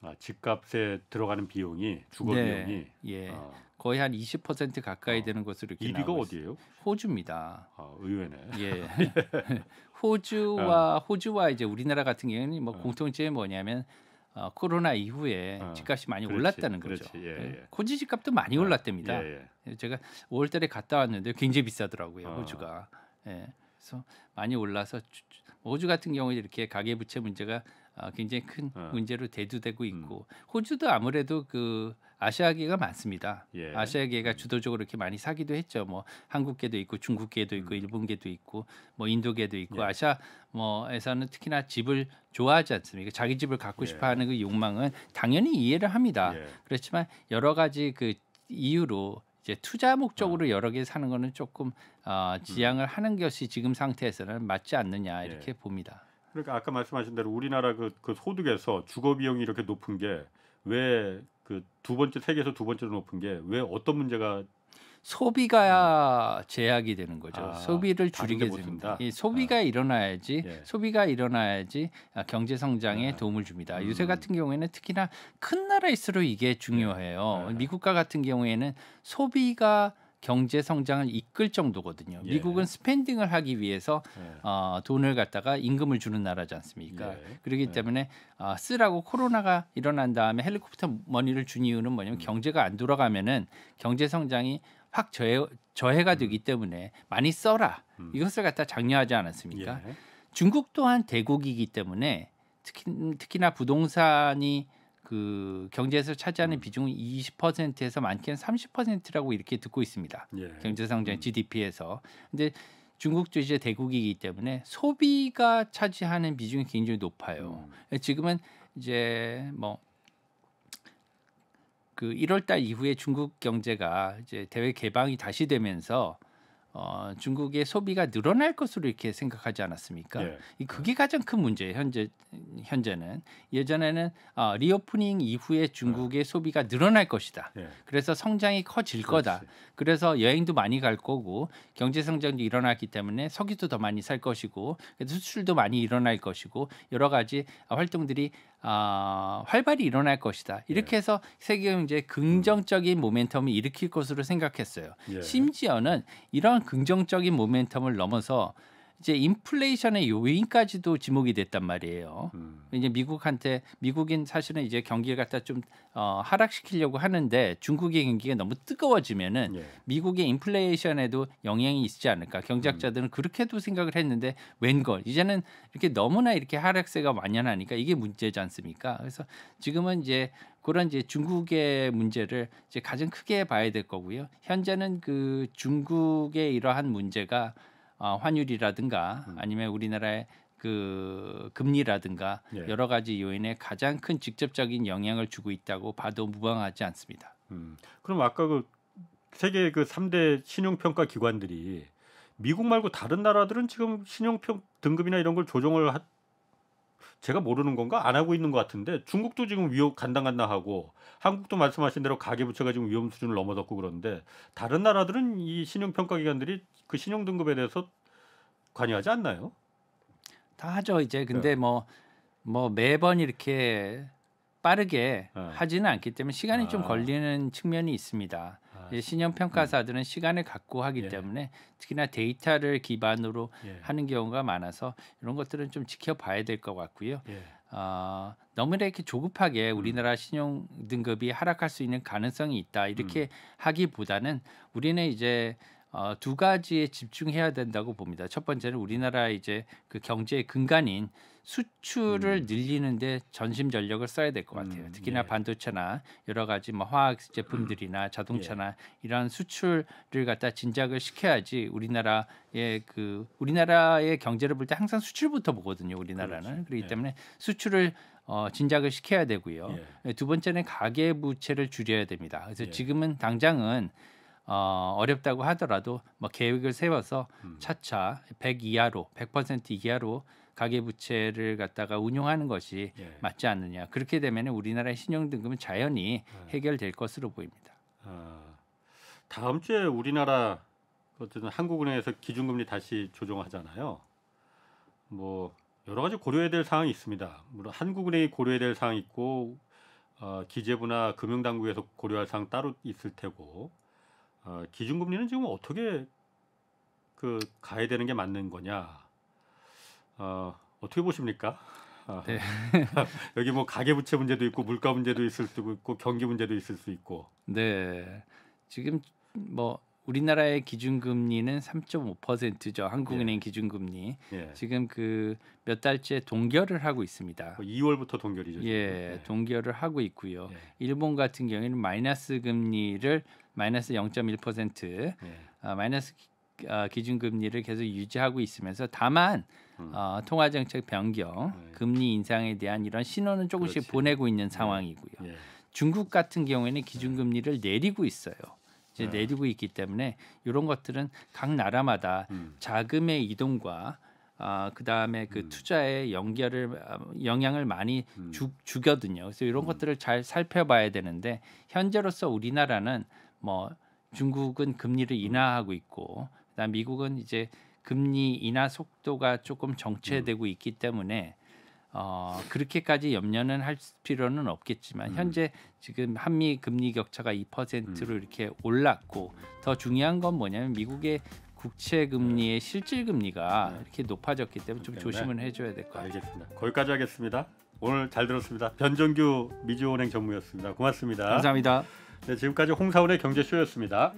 아, 집값에 들어가는 비용이 주거 네. 비용이 예. 어. 거의 한 20% 가까이 어. 되는 것으로 기렇게위가 어디예요? 호주입니다. 아, 의외네. 예. *laughs* *laughs* 호주와 어. 호주와 이제 우리나라 같은 경우는 뭐 공통점이 뭐냐면 어, 코로나 이후에 어, 집값이 많이 그렇지, 올랐다는 거죠. 그렇지, 예, 예. 고지 예. 집값도 많이 올랐답니다. 예, 예. 제가 5월달에 갔다 왔는데 굉장히 비싸더라고요 어, 호주가. 예. 그래서 많이 올라서 호주 같은 경우에 이렇게 가계 부채 문제가 아, 굉장히 큰 어. 문제로 대두되고 음. 있고 음. 호주도 아무래도 그 아시아계가 많습니다. 예. 아시아계가 음. 주도적으로 이렇게 많이 사기도 했죠. 뭐 한국계도 있고 중국계도 있고 음. 일본계도 있고 뭐 인도계도 있고 예. 아시아 뭐에서는 특히나 집을 좋아하지 않습니까? 그러니까 자기 집을 갖고 예. 싶어하는 그 욕망은 당연히 이해를 합니다. 예. 그렇지만 여러 가지 그 이유로 이제 투자 목적으로 어. 여러 개 사는 거는 조금 어, 지양을 음. 하는 것이 지금 상태에서는 맞지 않느냐 예. 이렇게 예. 봅니다. 그러니까 아까 말씀하신 대로 우리나라 그, 그 소득에서 주거 비용이 이렇게 높은 게 왜 그 두 번째 세계에서 두 번째로 높은 게 왜 어떤 문제가 소비가 음. 제약이 되는 거죠. 아, 소비를 줄이게 됩니다. 이 소비가 아. 일어나야지 예. 소비가 일어나야지 아, 경제 성장에 아. 도움을 줍니다. 음. 유세 같은 경우에는 특히나 큰 나라일수록 이게 중요해요. 예. 예. 미국과 같은 경우에는 소비가 경제 성장을 이끌 정도거든요. 예. 미국은 스펜딩을 하기 위해서 예. 어, 돈을 갖다가 임금을 주는 나라지 않습니까? 예. 그렇기 예. 때문에 어, 쓰라고 코로나가 일어난 다음에 헬리콥터 머니를 준 이유는 뭐냐면 음. 경제가 안 돌아가면은 경제 성장이 확 저해 저해가 되기 음. 때문에 많이 써라 음. 이것을 갖다 장려하지 않았습니까? 예. 중국 또한 대국이기 때문에 특히 특히나 부동산이 그 경제에서 차지하는 음. 비중은 20%에서 많게는 30%라고 이렇게 듣고 있습니다. 예. 경제 성장 음. GDP에서. 근데 중국도 이제 대국이기 때문에 소비가 차지하는 비중이 굉장히 높아요. 음. 지금은 이제 뭐그 1월 달 이후에 중국 경제가 이제 대외 개방이 다시 되면서 어, 중국의 소비가 늘어날 것으로 이렇게 생각하지 않았습니까? 예. 그게 가장 큰 문제예요. 현재 현재는 예전에는 어, 리오프닝 이후에 중국의 예. 소비가 늘어날 것이다. 예. 그래서 성장이 커질 그렇지. 거다. 그래서 여행도 많이 갈 거고 경제 성장도 일어났기 때문에 석유도 더 많이 살 것이고 수출도 많이 일어날 것이고 여러 가지 활동들이 어, 활발히 일어날 것이다. 예. 이렇게 예. 해서 세계 경제에 긍정적인 모멘텀을 일으킬 것으로 생각했어요. 예. 심지어는 이러한 긍정적인 모멘텀을 넘어서 이제 인플레이션의 요인까지도 지목이 됐단 말이에요. 음. 이제 미국한테 미국인 사실은 이제 경기를 갖다 좀 어, 하락시키려고 하는데 중국의 경기가 너무 뜨거워지면은 예. 미국의 인플레이션에도 영향이 있지 않을까. 경제학자들은 음. 그렇게도 생각을 했는데 웬걸 이제는 이렇게 너무나 이렇게 하락세가 만연하니까 이게 문제지 않습니까? 그래서 지금은 이제 그런 이제 중국의 문제를 이제 가장 크게 봐야 될 거고요. 현재는 그 중국의 이러한 문제가 어, 환율이라든가 음. 아니면 우리나라의 그 금리라든가 예. 여러 가지 요인에 가장 큰 직접적인 영향을 주고 있다고 봐도 무방하지 않습니다. 음. 그럼 아까 그 세계 그 3대 신용 평가 기관들이 미국 말고 다른 나라들은 지금 신용 평 등급이나 이런 걸 조정을 하, 제가 모르는 건가 안 하고 있는 것 같은데 중국도 지금 위협 간당간당하고 한국도 말씀하신 대로 가계부채가 지금 위험 수준을 넘어섰고 그런데 다른 나라들은 이 신용평가기관들이 그 신용등급에 대해서 관여하지 않나요? 다 하죠 이제 근데 뭐뭐 네. 뭐, 뭐 매번 이렇게 빠르게 네. 하지는 않기 때문에 시간이 아. 좀 걸리는 측면이 있습니다. 신용 평가사들은 음. 시간을 갖고 하기 예. 때문에 특히나 데이터를 기반으로 예. 하는 경우가 많아서 이런 것들은 좀 지켜봐야 될 것 같고요. 예. 어, 너무나 이렇게 조급하게 음. 우리나라 신용 등급이 하락할 수 있는 가능성이 있다 이렇게 음. 하기보다는 우리는 이제 어, 두 가지에 집중해야 된다고 봅니다. 첫 번째는 우리나라 이제 그 경제의 근간인 수출을 음. 늘리는데 전심 전력을 써야 될 것 같아요. 음, 특히나 예. 반도체나 여러 가지 뭐 화학 제품들이나 음, 자동차나 예. 이런 수출을 갖다 진작을 시켜야지 우리나라의 그 우리나라의 경제를 볼 때 항상 수출부터 보거든요. 우리나라는 그렇지. 그렇기 예. 때문에 수출을 어, 진작을 시켜야 되고요. 예. 예, 두 번째는 가계 부채를 줄여야 됩니다. 그래서 지금은 당장은 어, 어렵다고 하더라도 뭐 계획을 세워서 음. 차차 100 이하로 100% 이하로 가계부채를 갖다가 운용하는 것이 예. 맞지 않느냐. 그렇게 되면 우리나라의 신용등급은 자연히 예. 해결될 것으로 보입니다. 아, 다음 주에 우리나라 어쨌든 한국은행에서 기준금리 다시 조정하잖아요. 뭐 여러 가지 고려해야 될 사항이 있습니다. 물론 한국은행이 고려해야 될사항 있고 어, 기재부나 금융당국에서 고려할 사항 따로 있을 테고 어, 기준금리는 지금 어떻게 그 가야 되는 게 맞는 거냐 어, 어떻게 보십니까? 아, 네. *laughs* 여기 뭐 가계부채 문제도 있고 물가 문제도 있을 수 있고 경기 문제도 있을 수 있고. 네. 지금 뭐 우리나라의 기준금리는 3.5%죠. 한국은행 예. 기준금리. 예. 지금 그 몇 달째 동결을 하고 있습니다. 2월부터 뭐 동결이죠. 예, 예. 동결을 하고 있고요. 예. 일본 같은 경우에는 마이너스 금리를 마이너스 0.1% 예. 아, 마이너스 기, 아, 기준금리를 계속 유지하고 있으면서 다만 음. 어, 통화 정책 변경, 네. 금리 인상에 대한 이런 신호는 조금씩 그렇지. 보내고 있는 네. 상황이고요. 네. 중국 같은 경우에는 기준금리를 네. 내리고 있어요. 이제 네. 내리고 있기 때문에 이런 것들은 각 나라마다 음. 자금의 이동과 아, 그다음에 그 음. 투자에 연결을 어, 영향을 많이 음. 주, 주거든요. 그래서 이런 음. 것들을 잘 살펴봐야 되는데 현재로서 우리나라는 뭐 중국은 금리를 음. 인하하고 있고 그다음 미국은 이제 금리 인하 속도가 조금 정체되고 음. 있기 때문에 어, 그렇게까지 염려는 할 필요는 없겠지만 음. 현재 지금 한미 금리 격차가 2%로 음. 이렇게 올랐고 더 중요한 건 뭐냐면 미국의 국채 금리의 네. 실질 금리가 네. 이렇게 높아졌기 때문에 좀 조심을 해줘야 될 것 같아요. 알겠습니다. 거기까지 하겠습니다. 오늘 잘 들었습니다. 변정규 미주은행 전무였습니다. 고맙습니다. 감사합니다. 네, 지금까지 홍사원의 경제쇼였습니다.